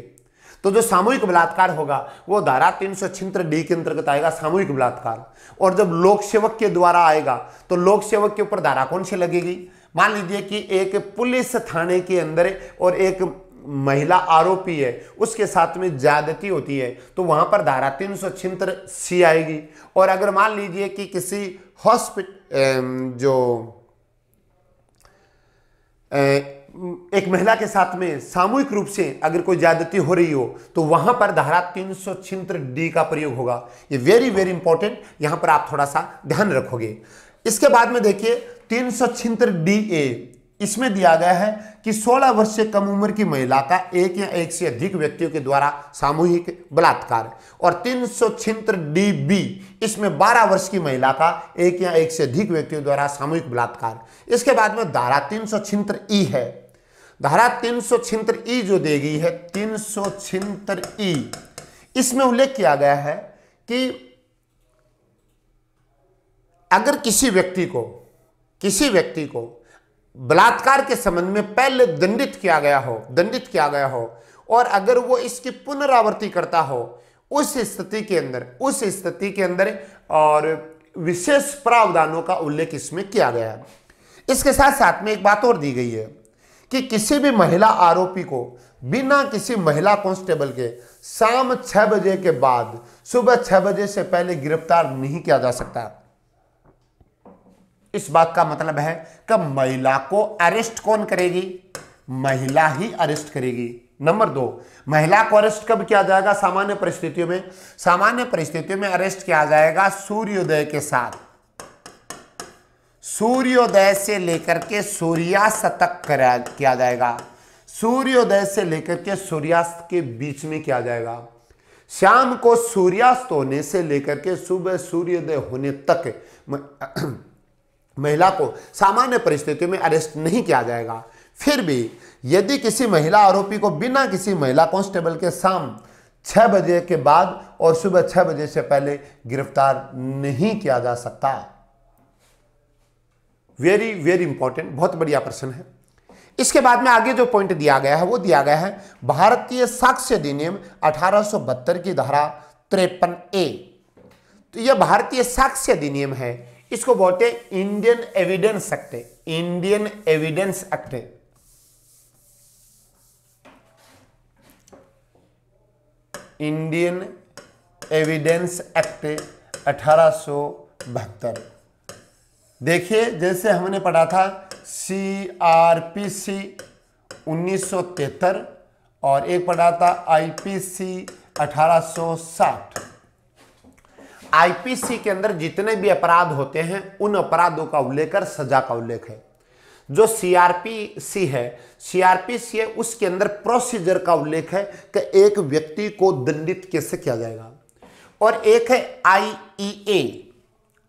तो जो सामूहिक बलात्कार होगा वो धारा तीन सौ छिंत्र डी के अंतर्गत आएगा सामूहिक बलात्कार और जब लोक सेवक के द्वारा आएगा तो लोक सेवक के ऊपर धारा कौन सी लगेगी मान लीजिए कि एक पुलिस थाने के अंदर और एक महिला आरोपी है उसके साथ में ज्यादती होती है तो वहां पर धारा तीन सौ सी आएगी और अगर मान लीजिए कि किसी हॉस्पिटल जो एक महिला के साथ में सामूहिक रूप से अगर कोई ज्यादती हो रही हो तो वहां पर धारा तीन सौ डी का प्रयोग होगा ये वेरी वेरी इंपॉर्टेंट यहां पर आप थोड़ा सा ध्यान रखोगे इसके बाद में देखिए तीन सौ डी ए इसमें दिया गया है कि 16 वर्ष से कम उम्र की महिला का एक या एक से अधिक व्यक्तियों के द्वारा सामूहिक बलात्कार और तीन सौ डी बी इसमें 12 वर्ष की महिला का एक या एक से अधिक व्यक्तियों द्वारा सामूहिक बलात्कार इसके बाद में धारा तीन सौ छिहत्तर ई है धारा तीन सौ छिहत्तर ई जो दी गई है तीन सौ ई इसमें उल्लेख किया गया है कि अगर किसी व्यक्ति को किसी व्यक्ति को बलात्कार के संबंध में पहले दंडित किया गया हो दंडित किया गया हो और अगर वो इसकी पुनरावृत्ति करता हो उस स्थिति के अंदर उस स्थिति के अंदर और विशेष प्रावधानों का उल्लेख इसमें किया गया है इसके साथ साथ में एक बात और दी गई है कि किसी भी महिला आरोपी को बिना किसी महिला कांस्टेबल के शाम छह बजे के बाद सुबह छह बजे से पहले गिरफ्तार नहीं किया जा सकता इस बात का मतलब है कि महिला को अरेस्ट कौन करेगी महिला ही अरेस्ट करेगी नंबर दो महिला को अरेस्ट कब किया जाएगा सामान्य परिस्थितियों में सामान्य परिस्थितियों में अरेस्ट किया जाएगा सूर्योदय के साथ सूर्योदय से लेकर के सूर्यास्त तक किया जाएगा सूर्योदय से लेकर के सूर्यास्त के बीच में किया जाएगा शाम को सूर्यास्त होने से लेकर के सुबह सूर्योदय होने तक महिला को सामान्य परिस्थितियों में अरेस्ट नहीं किया जाएगा फिर भी यदि किसी महिला आरोपी को बिना किसी महिला कांस्टेबल के शाम छः बजे के बाद और सुबह छः बजे से पहले गिरफ्तार नहीं किया जा सकता वेरी वेरी इंपॉर्टेंट बहुत बढ़िया प्रश्न है इसके बाद में आगे जो पॉइंट दिया गया है वो दिया गया है भारतीय साक्ष्य अधिनियम अठारह की धारा त्रेपन ए तो यह भारतीय साक्ष्य अधिनियम है इसको बोलते Indian evidence act Indian evidence act Indian evidence act अठारह देखिए जैसे हमने पढ़ा था सी आर पी सी उन्नीस और एक पढ़ा था आई पी सी अठारह आईपीसी के अंदर जितने भी अपराध होते हैं उन अपराधों का उल्लेख कर सजा का उल्लेख है जो सीआरपीसी है सीआरपीसी है उसके अंदर प्रोसीजर का उल्लेख है कि एक व्यक्ति को दंडित कैसे किया जाएगा और एक है IEA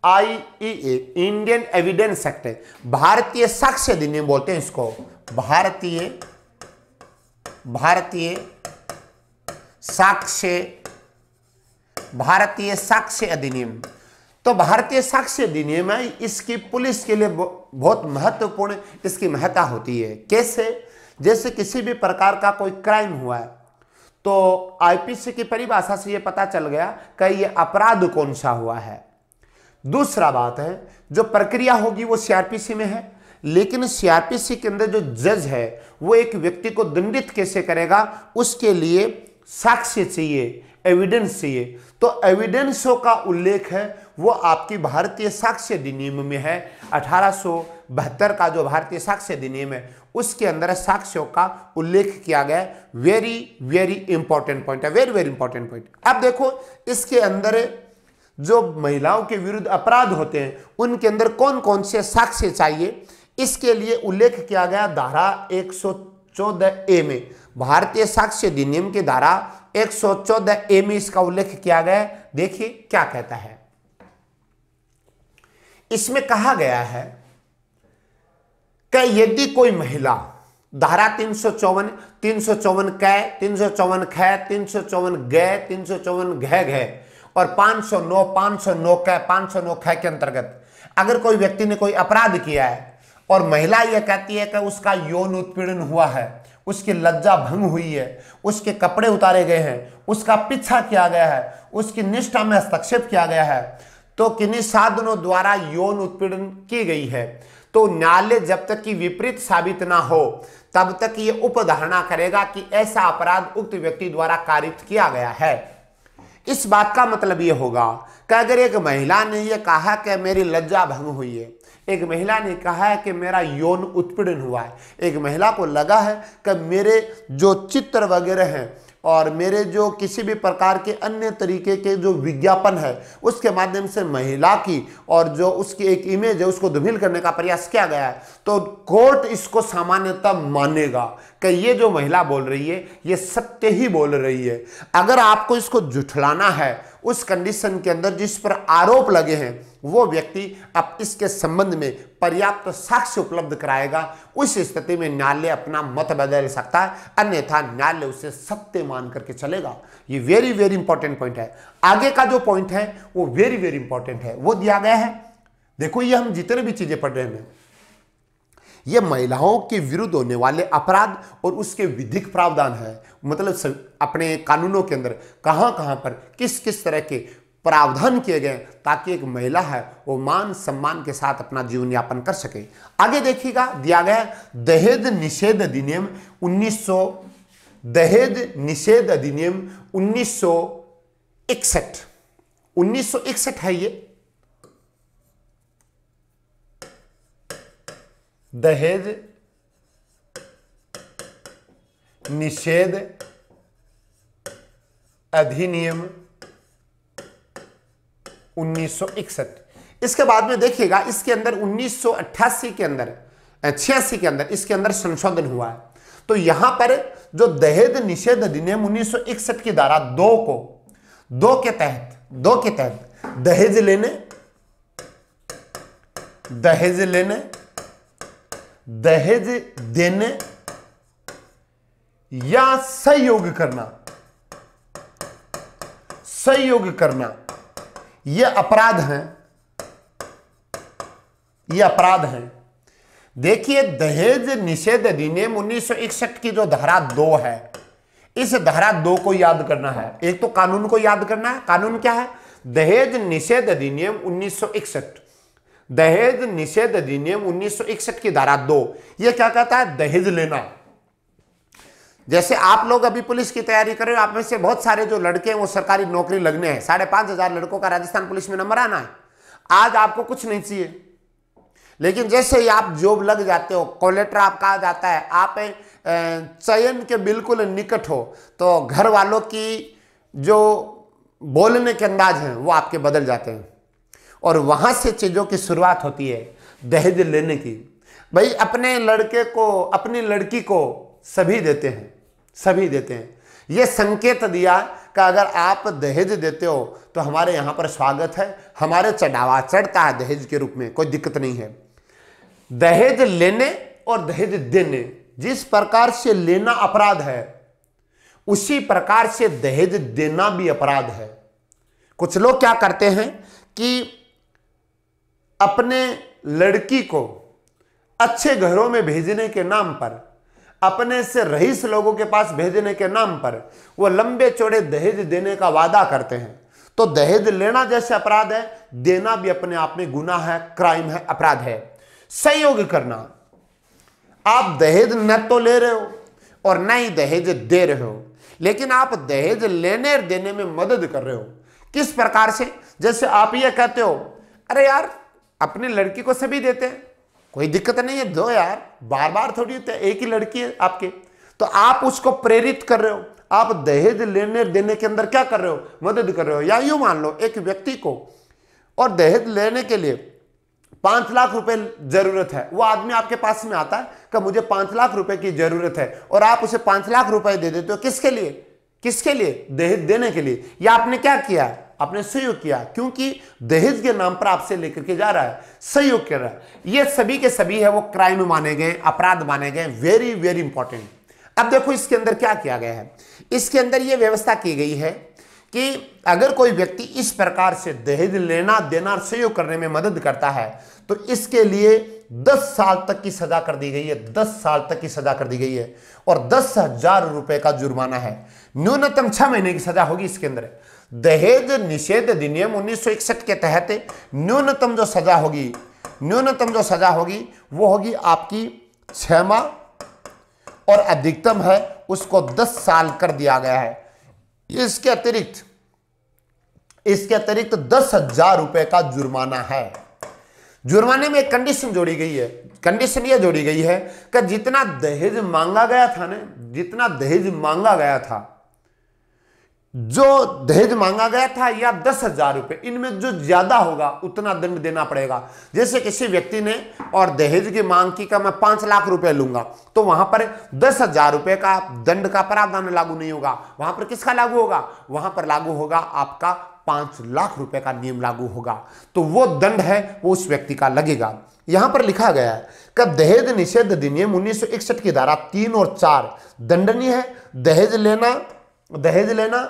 IEA Indian evidence act है भारतीय साक्ष्य अधिनियम बोलते हैं इसको भारतीय भारतीय साक्ष्य भारतीय साक्ष्य अधिनियम तो भारतीय साक्ष्य अधिनियम है इसकी पुलिस के लिए बहुत महत्वपूर्ण इसकी महत्ता होती है कैसे जैसे किसी भी प्रकार का कोई क्राइम हुआ है तो आईपीसी की परिभाषा से यह पता चल गया कि यह अपराध कौन सा हुआ है दूसरा बात है जो प्रक्रिया होगी वो सीआरपीसी में है लेकिन सीआरपीसी के अंदर जो जज है वो एक व्यक्ति को दंडित कैसे करेगा उसके लिए साक्ष्य चाहिए एविडेंस चाहिए तो एविडेंसों का उल्लेख है वो आपकी भारतीय साक्ष्य अधिनियम में है अठारह का जो भारतीय साक्ष्य अधिनियम है उसके अंदर साक्ष्यों का उल्लेख किया गया वेरी वेरी इंपॉर्टेंट पॉइंट है वेरी वेरी इंपॉर्टेंट पॉइंट अब देखो इसके अंदर जो महिलाओं के विरुद्ध अपराध होते हैं उनके अंदर कौन कौन से साक्ष्य चाहिए इसके लिए उल्लेख किया गया धारा 114 ए में भारतीय साक्ष्य अधिनियम के धारा एक सौ चौदह ए में इसका उल्लेख किया गया देखिए क्या कहता है इसमें कहा गया है कि यदि कोई महिला धारा तीन सौ चौवन तीन सौ चौवन कै तीन सौ चौवन ख तीन सौ चौवन ग तीन सौ चौवन घ घ और पांच सौ नौ पांच सौ नौ कै पांच सौ नौ ख के अंतर्गत अगर कोई व्यक्ति ने कोई अपराध किया है और महिला यह कहती है कि उसका यौन उत्पीड़न हुआ है उसकी लज्जा भंग हुई है उसके कपड़े उतारे गए हैं उसका पीछा किया गया है उसकी निष्ठा में हस्तक्षेप किया गया है तो किन्हीं साधनों द्वारा यौन उत्पीड़न की गई है तो न्यायालय जब तक की विपरीत साबित ना हो तब तक ये उपधारणा करेगा कि ऐसा अपराध उक्त व्यक्ति द्वारा कारित किया गया है इस बात का मतलब ये होगा कि अगर एक महिला ने यह कहा कि मेरी लज्जा भंग हुई है एक महिला ने कहा है कि मेरा यौन उत्पीड़न हुआ है एक महिला को लगा है कि मेरे जो चित्र वगैरह हैं और मेरे जो किसी भी प्रकार के अन्य तरीके के जो विज्ञापन है उसके माध्यम से महिला की और जो उसकी एक इमेज है उसको धुमिल करने का प्रयास किया गया है तो कोर्ट इसको सामान्यता मानेगा कि ये जो महिला बोल रही है ये सत्य ही बोल रही है अगर आपको इसको जुठलाना है उस कंडीशन के अंदर जिस पर आरोप लगे हैं वो व्यक्ति अब इसके संबंध में पर्याप्त साक्ष्य उपलब्ध कराएगा उस स्थिति में न्यायालय अपना मत बदल सकता है अन्यथा न्यायालय उसे सत्य मान करके चलेगा ये वेरी वेरी इंपॉर्टेंट पॉइंट है आगे का जो पॉइंट है वो वेरी वेरी इंपॉर्टेंट है वो दिया गया है देखो ये हम जितने भी चीजें पढ़ रहे हैं ये महिलाओं के विरुद्ध होने वाले अपराध और उसके विधिक प्रावधान है मतलब अपने कानूनों के अंदर कहां कहां पर किस किस तरह के प्रावधान किए गए ताकि एक महिला है वो मान सम्मान के साथ अपना जीवन यापन कर सके आगे देखिएगा दिया गया दहेज निषेध अधिनियम 1900 दहेज निषेध अधिनियम 1961 1961 है ये दहेज निषेध अधिनियम उन्नीस इसके बाद में देखिएगा इसके अंदर उन्नीस के अंदर छियासी के अंदर इसके अंदर संशोधन हुआ है तो यहां पर जो दहेज निषेध अधिनियम उन्नीस की धारा दो को दो के तहत दो के तहत दहेज लेने दहेज लेने दहेज देने या सहयोग करना सहयोग करना ये अपराध हैं ये अपराध हैं देखिए दहेज निषेध अधिनियम उन्नीस की जो धारा दो है इस धारा दो को याद करना है एक तो कानून को याद करना है कानून क्या है दहेज निषेध अधिनियम उन्नीस दहेज निषेध अधिनियम उन्नीस की धारा दो यह क्या कहता है दहेज लेना जैसे आप लोग अभी पुलिस की तैयारी कर रहे हो आप में से बहुत सारे जो लड़के हैं वो सरकारी नौकरी लगने हैं साढ़े पाँच हज़ार लड़कों का राजस्थान पुलिस में नंबर आना है आज आपको कुछ नहीं चाहिए लेकिन जैसे ही आप जॉब लग जाते हो कॉलेटर आपका आ जाता है आप चयन के बिल्कुल निकट हो तो घर वालों की जो बोलने के अंदाज हैं वो आपके बदल जाते हैं और वहाँ से चीज़ों की शुरुआत होती है दहेज लेने की भाई अपने लड़के को अपनी लड़की को सभी देते हैं सभी देते हैं ये संकेत दिया कि अगर आप दहेज देते हो तो हमारे यहां पर स्वागत है हमारे चढ़ावा चढ़ता है दहेज के रूप में कोई दिक्कत नहीं है दहेज लेने और दहेज देने जिस प्रकार से लेना अपराध है उसी प्रकार से दहेज देना भी अपराध है कुछ लोग क्या करते हैं कि अपने लड़की को अच्छे घरों में भेजने के नाम पर अपने से रईस लोगों के पास भेजने के नाम पर वो लंबे चौड़े दहेज देने का वादा करते हैं तो दहेज लेना जैसे अपराध है देना भी अपने आप में गुना है क्राइम है अपराध है सहयोग करना आप दहेज न तो ले रहे हो और न ही दहेज दे रहे हो लेकिन आप दहेज लेने और देने में मदद कर रहे हो किस प्रकार से जैसे आप यह कहते हो अरे यार अपनी लड़की को सभी देते हैं कोई दिक्कत नहीं है दो यार बार बार थोड़ी होते एक ही लड़की है आपके तो आप उसको प्रेरित कर रहे हो आप दहेज लेने देने के अंदर क्या कर रहे हो मदद कर रहे हो या यूं मान लो एक व्यक्ति को और दहेज लेने के लिए पांच लाख रुपए जरूरत है वो आदमी आपके पास में आता है कि मुझे पांच लाख रुपए की जरूरत है और आप उसे पांच लाख रुपए दे देते हो किसके लिए किसके लिए दहेज देने के लिए या आपने क्या किया है आपने सहयोग किया क्योंकि दहेज के नाम पर आपसे लेकर के जा रहा है सहयोग कर रहा है ये सभी के सभी है वो क्राइम माने गए अपराध माने गए वेरी वेरी इंपॉर्टेंट अब देखो इसके अंदर क्या किया गया है इसके अंदर ये व्यवस्था की गई है कि अगर कोई व्यक्ति इस प्रकार से दहेज लेना देना सहयोग करने में मदद करता है तो इसके लिए दस साल तक की सजा कर दी गई है दस साल तक की सजा कर दी गई है और दस हजार रुपए का जुर्माना है न्यूनतम छह महीने की सजा होगी इसके अंदर दहेज निषेध अधिनियम उन्नीस के तहत न्यूनतम जो सजा होगी न्यूनतम जो सजा होगी वो होगी आपकी छह माह और अधिकतम है उसको 10 साल कर दिया गया है इसके अतिरिक्त इसके अतिरिक्त दस हजार रुपए का जुर्माना है जुर्माने में एक कंडीशन जोड़ी गई है कंडीशन यह जोड़ी गई है कि जितना दहेज मांगा गया था ना जितना दहेज मांगा गया था जो दहेज मांगा गया था या दस हजार रुपये इनमें जो ज्यादा होगा उतना दंड देना पड़ेगा जैसे किसी व्यक्ति ने और दहेज की मांग की का मैं पांच लाख रुपए लूंगा तो वहां पर दस हजार रुपए का दंड का प्रावधान लागू नहीं होगा वहां पर किसका लागू होगा वहां पर लागू होगा आपका पांच लाख रुपए का नियम लागू होगा तो वो दंड है वो उस व्यक्ति का लगेगा यहां पर लिखा गया है कि दहेज निषेध अधिनियम उन्नीस की धारा तीन और चार दंडनीय है दहेज लेना दहेज लेना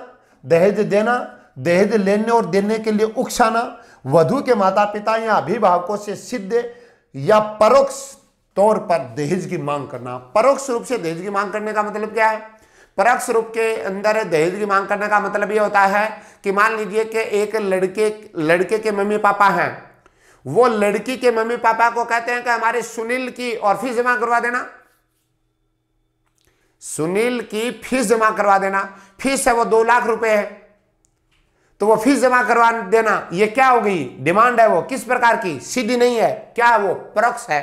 दहेज देना दहेज लेने और देने के लिए उकसाना वधु के माता पिता या अभिभावकों से सिद्ध या परोक्ष तौर पर दहेज की मांग करना परोक्ष रूप से दहेज की मांग करने का मतलब क्या है परोक्ष रूप के अंदर दहेज की मांग करने का मतलब ये होता है कि मान लीजिए कि एक लड़के लड़के के मम्मी पापा हैं वो लड़की के मम्मी पापा को कहते हैं कि हमारे सुनील की और फीस जमा करवा देना सुनील की फीस जमा करवा देना फीस है वो दो लाख रुपए है तो वो फीस जमा करवा देना ये क्या हो गई डिमांड है वो किस प्रकार की सीधी नहीं है क्या है वो परोक्ष है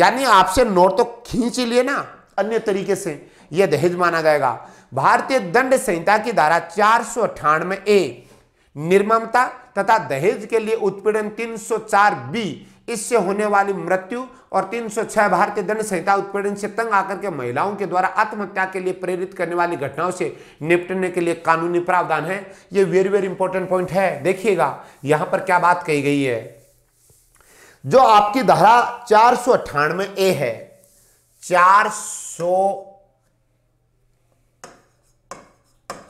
यानी आपसे नोट तो खींच लिए ना अन्य तरीके से यह दहेज माना जाएगा भारतीय दंड संहिता की धारा चार सौ अठानवे ए निर्ममता तथा दहेज के लिए उत्पीड़न 304 बी इससे होने वाली मृत्यु और 306 भारतीय दंड संहिता उत्पीड़न से तंग आकर के महिलाओं के द्वारा आत्महत्या के लिए प्रेरित करने वाली घटनाओं से निपटने के लिए कानूनी प्रावधान है यह वेरी वेरी इंपॉर्टेंट पॉइंट है देखिएगा यहां पर क्या बात कही गई है जो आपकी धारा चार सौ अट्ठानवे ए है चार सौ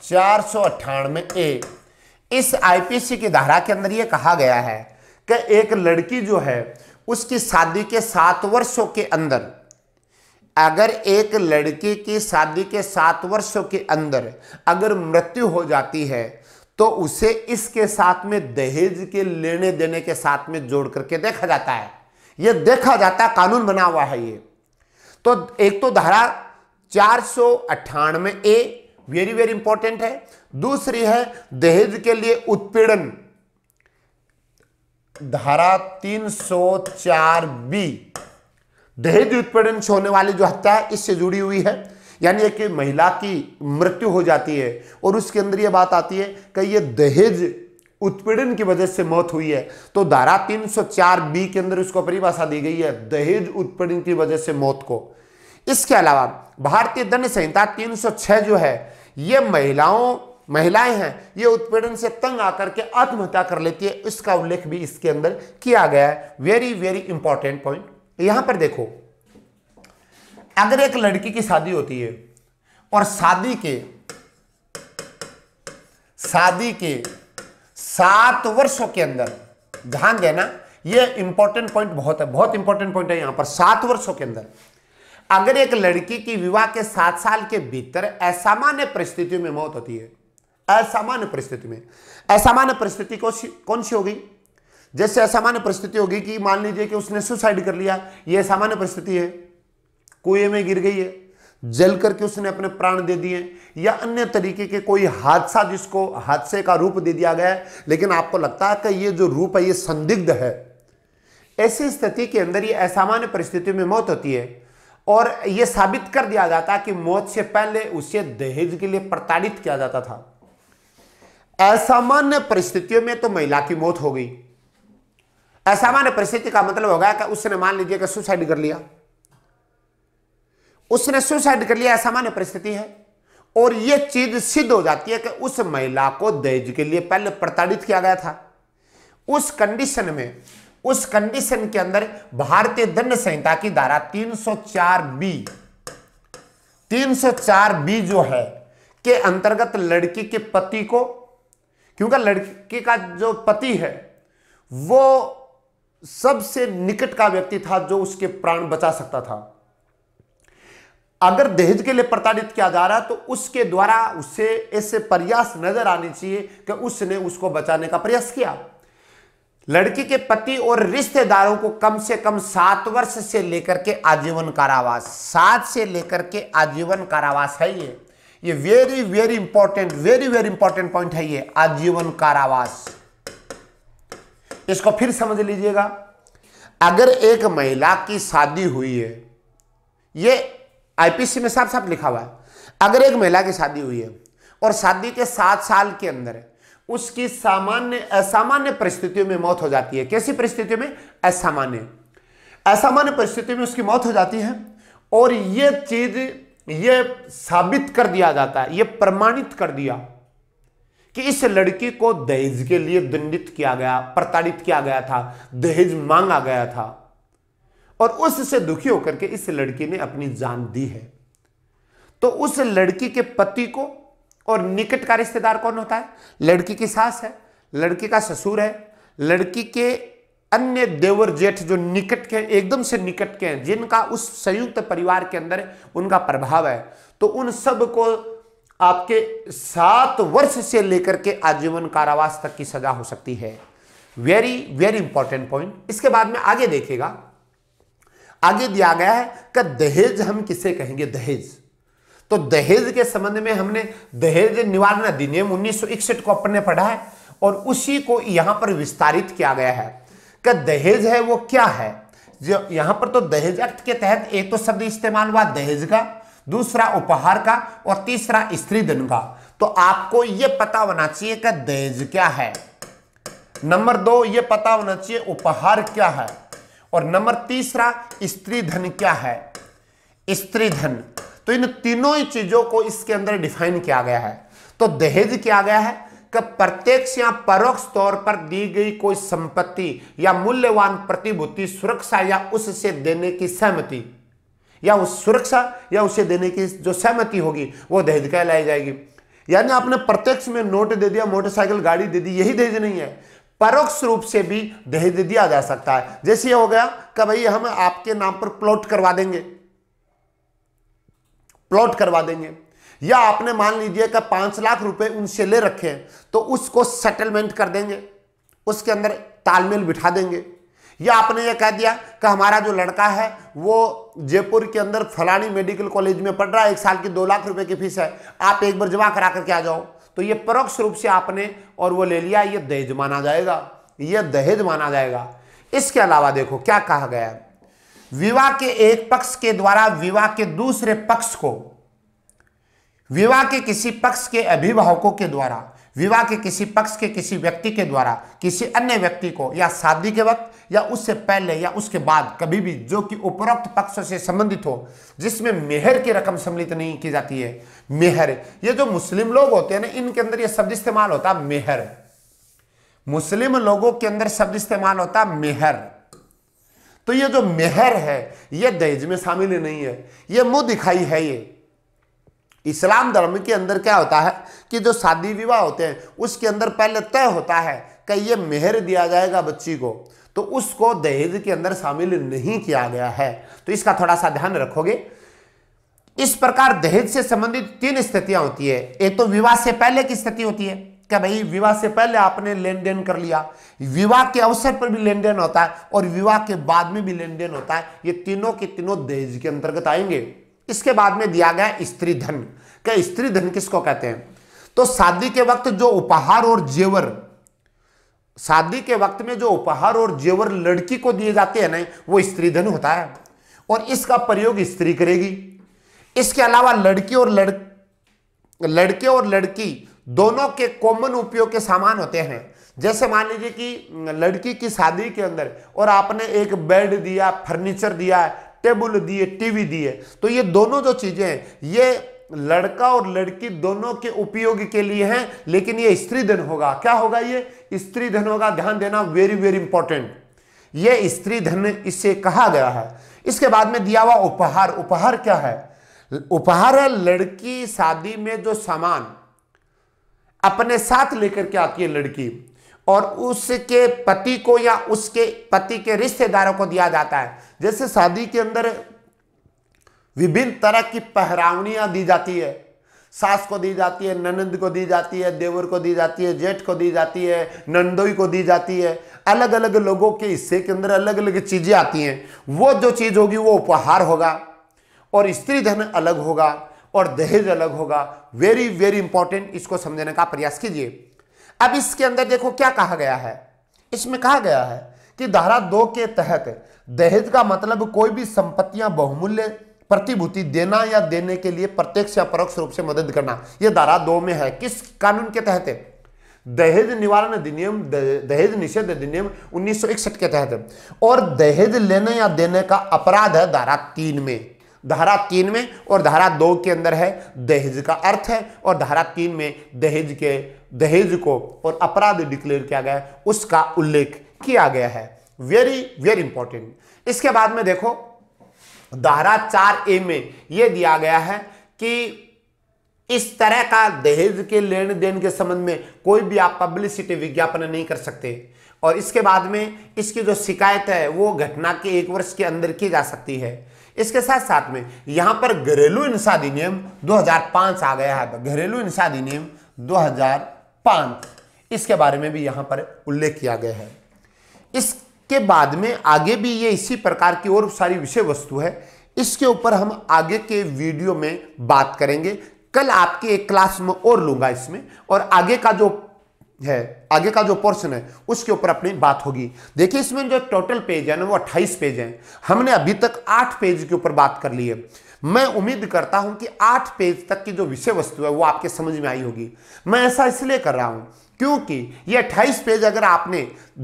चार सौ अट्ठानवे ए इस आईपीसी की धारा के अंदर यह कहा गया है कि एक लड़की जो है उसकी शादी के सात वर्षों के अंदर अगर एक लड़की की शादी के सात वर्षों के अंदर अगर मृत्यु हो जाती है तो उसे इसके साथ में दहेज के लेने देने के साथ में जोड़ करके देखा जाता है यह देखा जाता है कानून बना हुआ है ये तो एक तो धारा चार सौ अट्ठानवे ए वेरी वेरी इंपॉर्टेंट है दूसरी है दहेज के लिए उत्पीड़न धारा 304 बी दहेज उत्पीड़न से होने वाली जो हत्या है इससे जुड़ी हुई है यानी एक महिला की मृत्यु हो जाती है और उसके अंदर यह बात आती है कि यह दहेज उत्पीड़न की वजह से मौत हुई है तो धारा 304 बी के अंदर उसको परिभाषा दी गई है दहेज उत्पीड़न की वजह से मौत को इसके अलावा भारतीय दंड संहिता 306 जो है यह महिलाओं महिलाएं हैं ये उत्पीड़न से तंग आकर के आत्महत्या कर लेती है इसका उल्लेख भी इसके अंदर किया गया है वेरी वेरी इंपॉर्टेंट पॉइंट यहां पर देखो अगर एक लड़की की शादी होती है और शादी के शादी के सात वर्षों के अंदर ध्यान देना यह इंपॉर्टेंट पॉइंट बहुत है बहुत इंपॉर्टेंट पॉइंट है यहां पर सात वर्षों के अंदर अगर एक लड़की की विवाह के सात साल के भीतर असामान्य परिस्थितियों में मौत होती है असामान्य परिस्थिति में असामान्य परिस्थिति कौन सी होगी जैसे असामान्य परिस्थिति होगी कि मान लीजिए कि उसने सुसाइड कर लिया ये असामान्य परिस्थिति है कुएं में गिर गई है जल करके उसने अपने प्राण दे दिए या अन्य तरीके के कोई हादसा जिसको हादसे का रूप दे दिया गया है लेकिन आपको लगता है कि ये जो रूप है ये संदिग्ध है ऐसी स्थिति के अंदर ये असामान्य परिस्थिति में मौत होती है और ये साबित कर दिया जाता कि मौत से पहले उसे दहेज के लिए प्रताड़ित किया जाता था असामान्य परिस्थितियों में तो महिला की मौत हो गई असामान्य परिस्थिति का मतलब हो गया कि उसने मान लीजिए कि सुसाइड कर लिया उसने सुसाइड कर लिया असामान्य परिस्थिति है और यह चीज सिद्ध हो जाती है कि उस महिला को दहेज के लिए पहले प्रताड़ित किया गया था उस कंडीशन में उस कंडीशन के अंदर भारतीय दंड संहिता की धारा 304 बी 304 बी जो है के अंतर्गत लड़की के पति को क्योंकि लड़की का जो पति है वो सबसे निकट का व्यक्ति था जो उसके प्राण बचा सकता था अगर दहेज के लिए प्रताड़ित किया जा रहा तो उसके द्वारा उसे ऐसे प्रयास नजर आने चाहिए कि उसने उसको बचाने का प्रयास किया लड़की के पति और रिश्तेदारों को कम से कम सात वर्ष से लेकर के आजीवन कारावास सात से लेकर के आजीवन कारावास है ये ये very very important very very important point है ये आजीवन कारावास इसको फिर समझ लीजिएगा अगर एक महिला की शादी हुई है ये आईपीसी में साफ साफ लिखा हुआ है अगर एक महिला की शादी हुई है और शादी के सात साल के अंदर उसकी सामान्य असामान्य परिस्थितियों में मौत हो जाती है कैसी परिस्थितियों में असामान्य असामान्य परिस्थितियों में उसकी मौत हो जाती है और यह चीज यह साबित कर दिया जाता है यह प्रमाणित कर दिया कि इस लड़की को दहेज के लिए दंडित किया गया प्रताड़ित किया गया था दहेज मांगा गया था और उससे दुखी होकर के इस लड़की ने अपनी जान दी है तो उस लड़की के पति को और निकट का रिश्तेदार कौन होता है लड़की की सास है लड़की का ससुर है लड़की के अन्य देवर जेठ जो निकट के हैं एकदम से निकट के हैं जिनका उस संयुक्त परिवार के अंदर उनका प्रभाव है तो उन सब को आपके सात वर्ष से लेकर के आजीवन कारावास तक की सजा हो सकती है वेरी वेरी इंपॉर्टेंट पॉइंट इसके बाद में आगे देखेगा आगे दिया गया है कि दहेज हम किसे कहेंगे दहेज तो दहेज के संबंध में हमने दहेज निवारण अधिनियम उन्नीस को अपने पढ़ा है और उसी को यहां पर विस्तारित किया गया है का दहेज है वो क्या है जो यहां पर तो दहेज एक्ट के तहत एक तो शब्द इस्तेमाल हुआ दहेज का दूसरा उपहार का और तीसरा स्त्री धन का तो आपको यह पता होना चाहिए कि दहेज क्या है नंबर दो ये पता होना चाहिए उपहार क्या है और नंबर तीसरा स्त्री धन क्या है स्त्री धन तो इन तीनों ही चीजों को इसके अंदर डिफाइन किया गया है तो दहेज किया गया है कि प्रत्यक्ष या परोक्ष तौर पर दी गई कोई संपत्ति या मूल्यवान प्रतिभूति सुरक्षा या उससे देने की सहमति या उस सुरक्षा या उसे देने की जो सहमति होगी वो दहेज कहलाई जाएगी यानी आपने प्रत्यक्ष में नोट दे दिया मोटरसाइकिल गाड़ी दे दी यही दहेज नहीं है परोक्ष रूप से भी दहेज दिया जा सकता है जैसे हो गया कि भाई हम आपके नाम पर प्लॉट करवा देंगे प्लॉट करवा देंगे या आपने मान लीजिए कि पांच लाख रुपए उनसे ले रखे हैं तो उसको सेटलमेंट कर देंगे उसके अंदर तालमेल बिठा देंगे या आपने ये कह दिया कि हमारा जो लड़का है वो जयपुर के अंदर फलानी मेडिकल कॉलेज में पढ़ रहा है एक साल की दो लाख रुपए की फीस है आप एक बार जमा करा करके आ जाओ तो ये परोक्ष रूप से आपने और वो ले लिया ये दहेज माना जाएगा ये दहेज माना जाएगा इसके अलावा देखो क्या कहा गया विवाह के एक पक्ष के द्वारा विवाह के दूसरे पक्ष को विवाह के किसी पक्ष के अभिभावकों के द्वारा विवाह के किसी पक्ष के किसी व्यक्ति के द्वारा किसी अन्य व्यक्ति को या शादी के वक्त या उससे पहले या उसके बाद कभी भी जो कि उपरोक्त पक्षों से संबंधित हो जिसमें मेहर की रकम सम्मिलित नहीं की जाती है मेहर ये जो मुस्लिम लोग होते हैं ना इनके अंदर ये शब्द इस्तेमाल होता मेहर मुस्लिम लोगों के अंदर शब्द इस्तेमाल होता मेहर तो ये जो मेहर है ये दहेज में शामिल नहीं है ये मुंह दिखाई है ये इस्लाम धर्म के अंदर क्या होता है कि जो शादी विवाह होते हैं उसके अंदर पहले तय होता है कि ये मेहर दिया जाएगा बच्ची को तो उसको दहेज के अंदर शामिल नहीं किया गया है तो इसका थोड़ा सा ध्यान रखोगे इस प्रकार दहेज से संबंधित तीन स्थितियां होती है एक तो विवाह से पहले की स्थिति होती है क्या भाई विवाह से पहले आपने लेन देन कर लिया विवाह के अवसर पर भी लेन देन होता है और विवाह के बाद में भी लेन देन होता है ये तीनों के तीनों दहेज के अंतर्गत आएंगे इसके बाद में दिया गया स्त्री धन क्या स्त्री धन किसको कहते हैं तो शादी के वक्त जो उपहार और जेवर शादी के वक्त में जो उपहार और जेवर लड़की को दिए जाते हैं ना वो स्त्री धन होता है और इसका प्रयोग स्त्री करेगी इसके अलावा लड़की और लड़ लड़के और लड़की दोनों के कॉमन उपयोग के सामान होते हैं जैसे मान लीजिए कि लड़की की शादी के अंदर और आपने एक बेड दिया फर्नीचर दिया टेबल दिए टीवी दिए तो ये दोनों जो चीजें हैं ये लड़का और लड़की दोनों के उपयोग के लिए हैं लेकिन ये स्त्री धन होगा क्या होगा ये स्त्री धन होगा ध्यान देना वेरी वेरी इंपॉर्टेंट ये स्त्री धन इससे कहा गया है इसके बाद में दिया हुआ उपहार उपहार क्या है उपहार है लड़की शादी में जो सामान अपने साथ लेकर के आती है लड़की और उसके पति को या उसके पति के रिश्तेदारों को दिया जाता है जैसे शादी के अंदर विभिन्न तरह की पहरावनियां दी जाती है सास को दी जाती है ननंद को दी जाती है देवर को दी जाती है जेठ को दी जाती है नंदोई को दी जाती है अलग अलग लोगों के हिस्से के अंदर अलग अलग चीज़ें आती हैं वो जो चीज़ होगी वो उपहार होगा और स्त्री धन अलग होगा और दहेज अलग होगा वेरी वेरी इंपॉर्टेंट इसको समझने का प्रयास कीजिए अब इसके अंदर देखो क्या कहा गया है इसमें कहा गया है कि धारा दो के तहत दहेज का मतलब कोई भी संपत्तियां बहुमूल्य प्रतिभूति देना या देने के लिए प्रत्यक्ष या परोक्ष रूप से मदद करना यह धारा दो में है किस कानून के तहत दहेज निवारण अधिनियम दहेज निषेध अधिनियम उन्नीस के तहत और दहेज लेने या देने का अपराध है धारा तीन में धारा तीन में और धारा दो के अंदर है दहेज का अर्थ है और धारा तीन में दहेज के दहेज को और अपराध डिक्लेयर किया गया उसका उल्लेख किया गया है वेरी वेरी इंपॉर्टेंट इसके बाद में देखो धारा चार ए में यह दिया गया है कि इस तरह का दहेज के लेन देन के संबंध में कोई भी आप पब्लिसिटी विज्ञापन नहीं कर सकते और इसके बाद में इसकी जो शिकायत है वो घटना के एक वर्ष के अंदर की जा सकती है इसके साथ साथ में यहां पर घरेलू इंसादी अधिनियम 2005 आ गया है घरेलू इंसादी अधिनियम 2005 पांत इसके बारे में भी यहां पर उल्लेख किया गया है इसके बाद में आगे भी ये इसी प्रकार की और सारी विषय वस्तु है इसके ऊपर हम आगे के वीडियो में बात करेंगे कल आपके एक क्लास में और लूंगा इसमें और आगे का जो है आगे का जो पोर्शन है उसके ऊपर अपनी बात होगी देखिए इसमें जो टोटल पेज है ना वो 28 पेज हैं हमने अभी तक 8 पेज के ऊपर बात कर ली है मैं उम्मीद करता हूं कि आठ पेज तक की जो विषय वस्तु है वो आपके समझ में आई होगी मैं ऐसा इसलिए कर रहा हूं क्योंकि ये अट्ठाईस पेज अगर आपने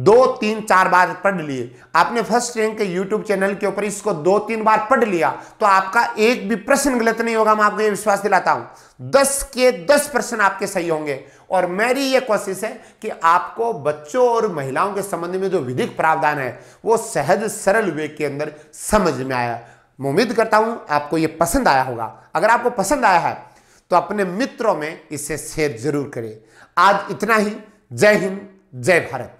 दो तीन चार बार पढ़ लिए आपने फर्स्ट रैंक के यूट्यूब चैनल के ऊपर इसको दो तीन बार पढ़ लिया तो आपका एक भी प्रश्न गलत नहीं होगा मैं आपको ये विश्वास दिलाता हूं दस के दस प्रश्न आपके सही होंगे और मेरी ये कोशिश है कि आपको बच्चों और महिलाओं के संबंध में जो विधिक प्रावधान है वो सहज सरल वे के अंदर समझ में आया मैं उम्मीद करता हूं आपको यह पसंद आया होगा अगर आपको पसंद आया है तो अपने मित्रों में इसे शेयर जरूर करें आज इतना ही जय हिंद जय भारत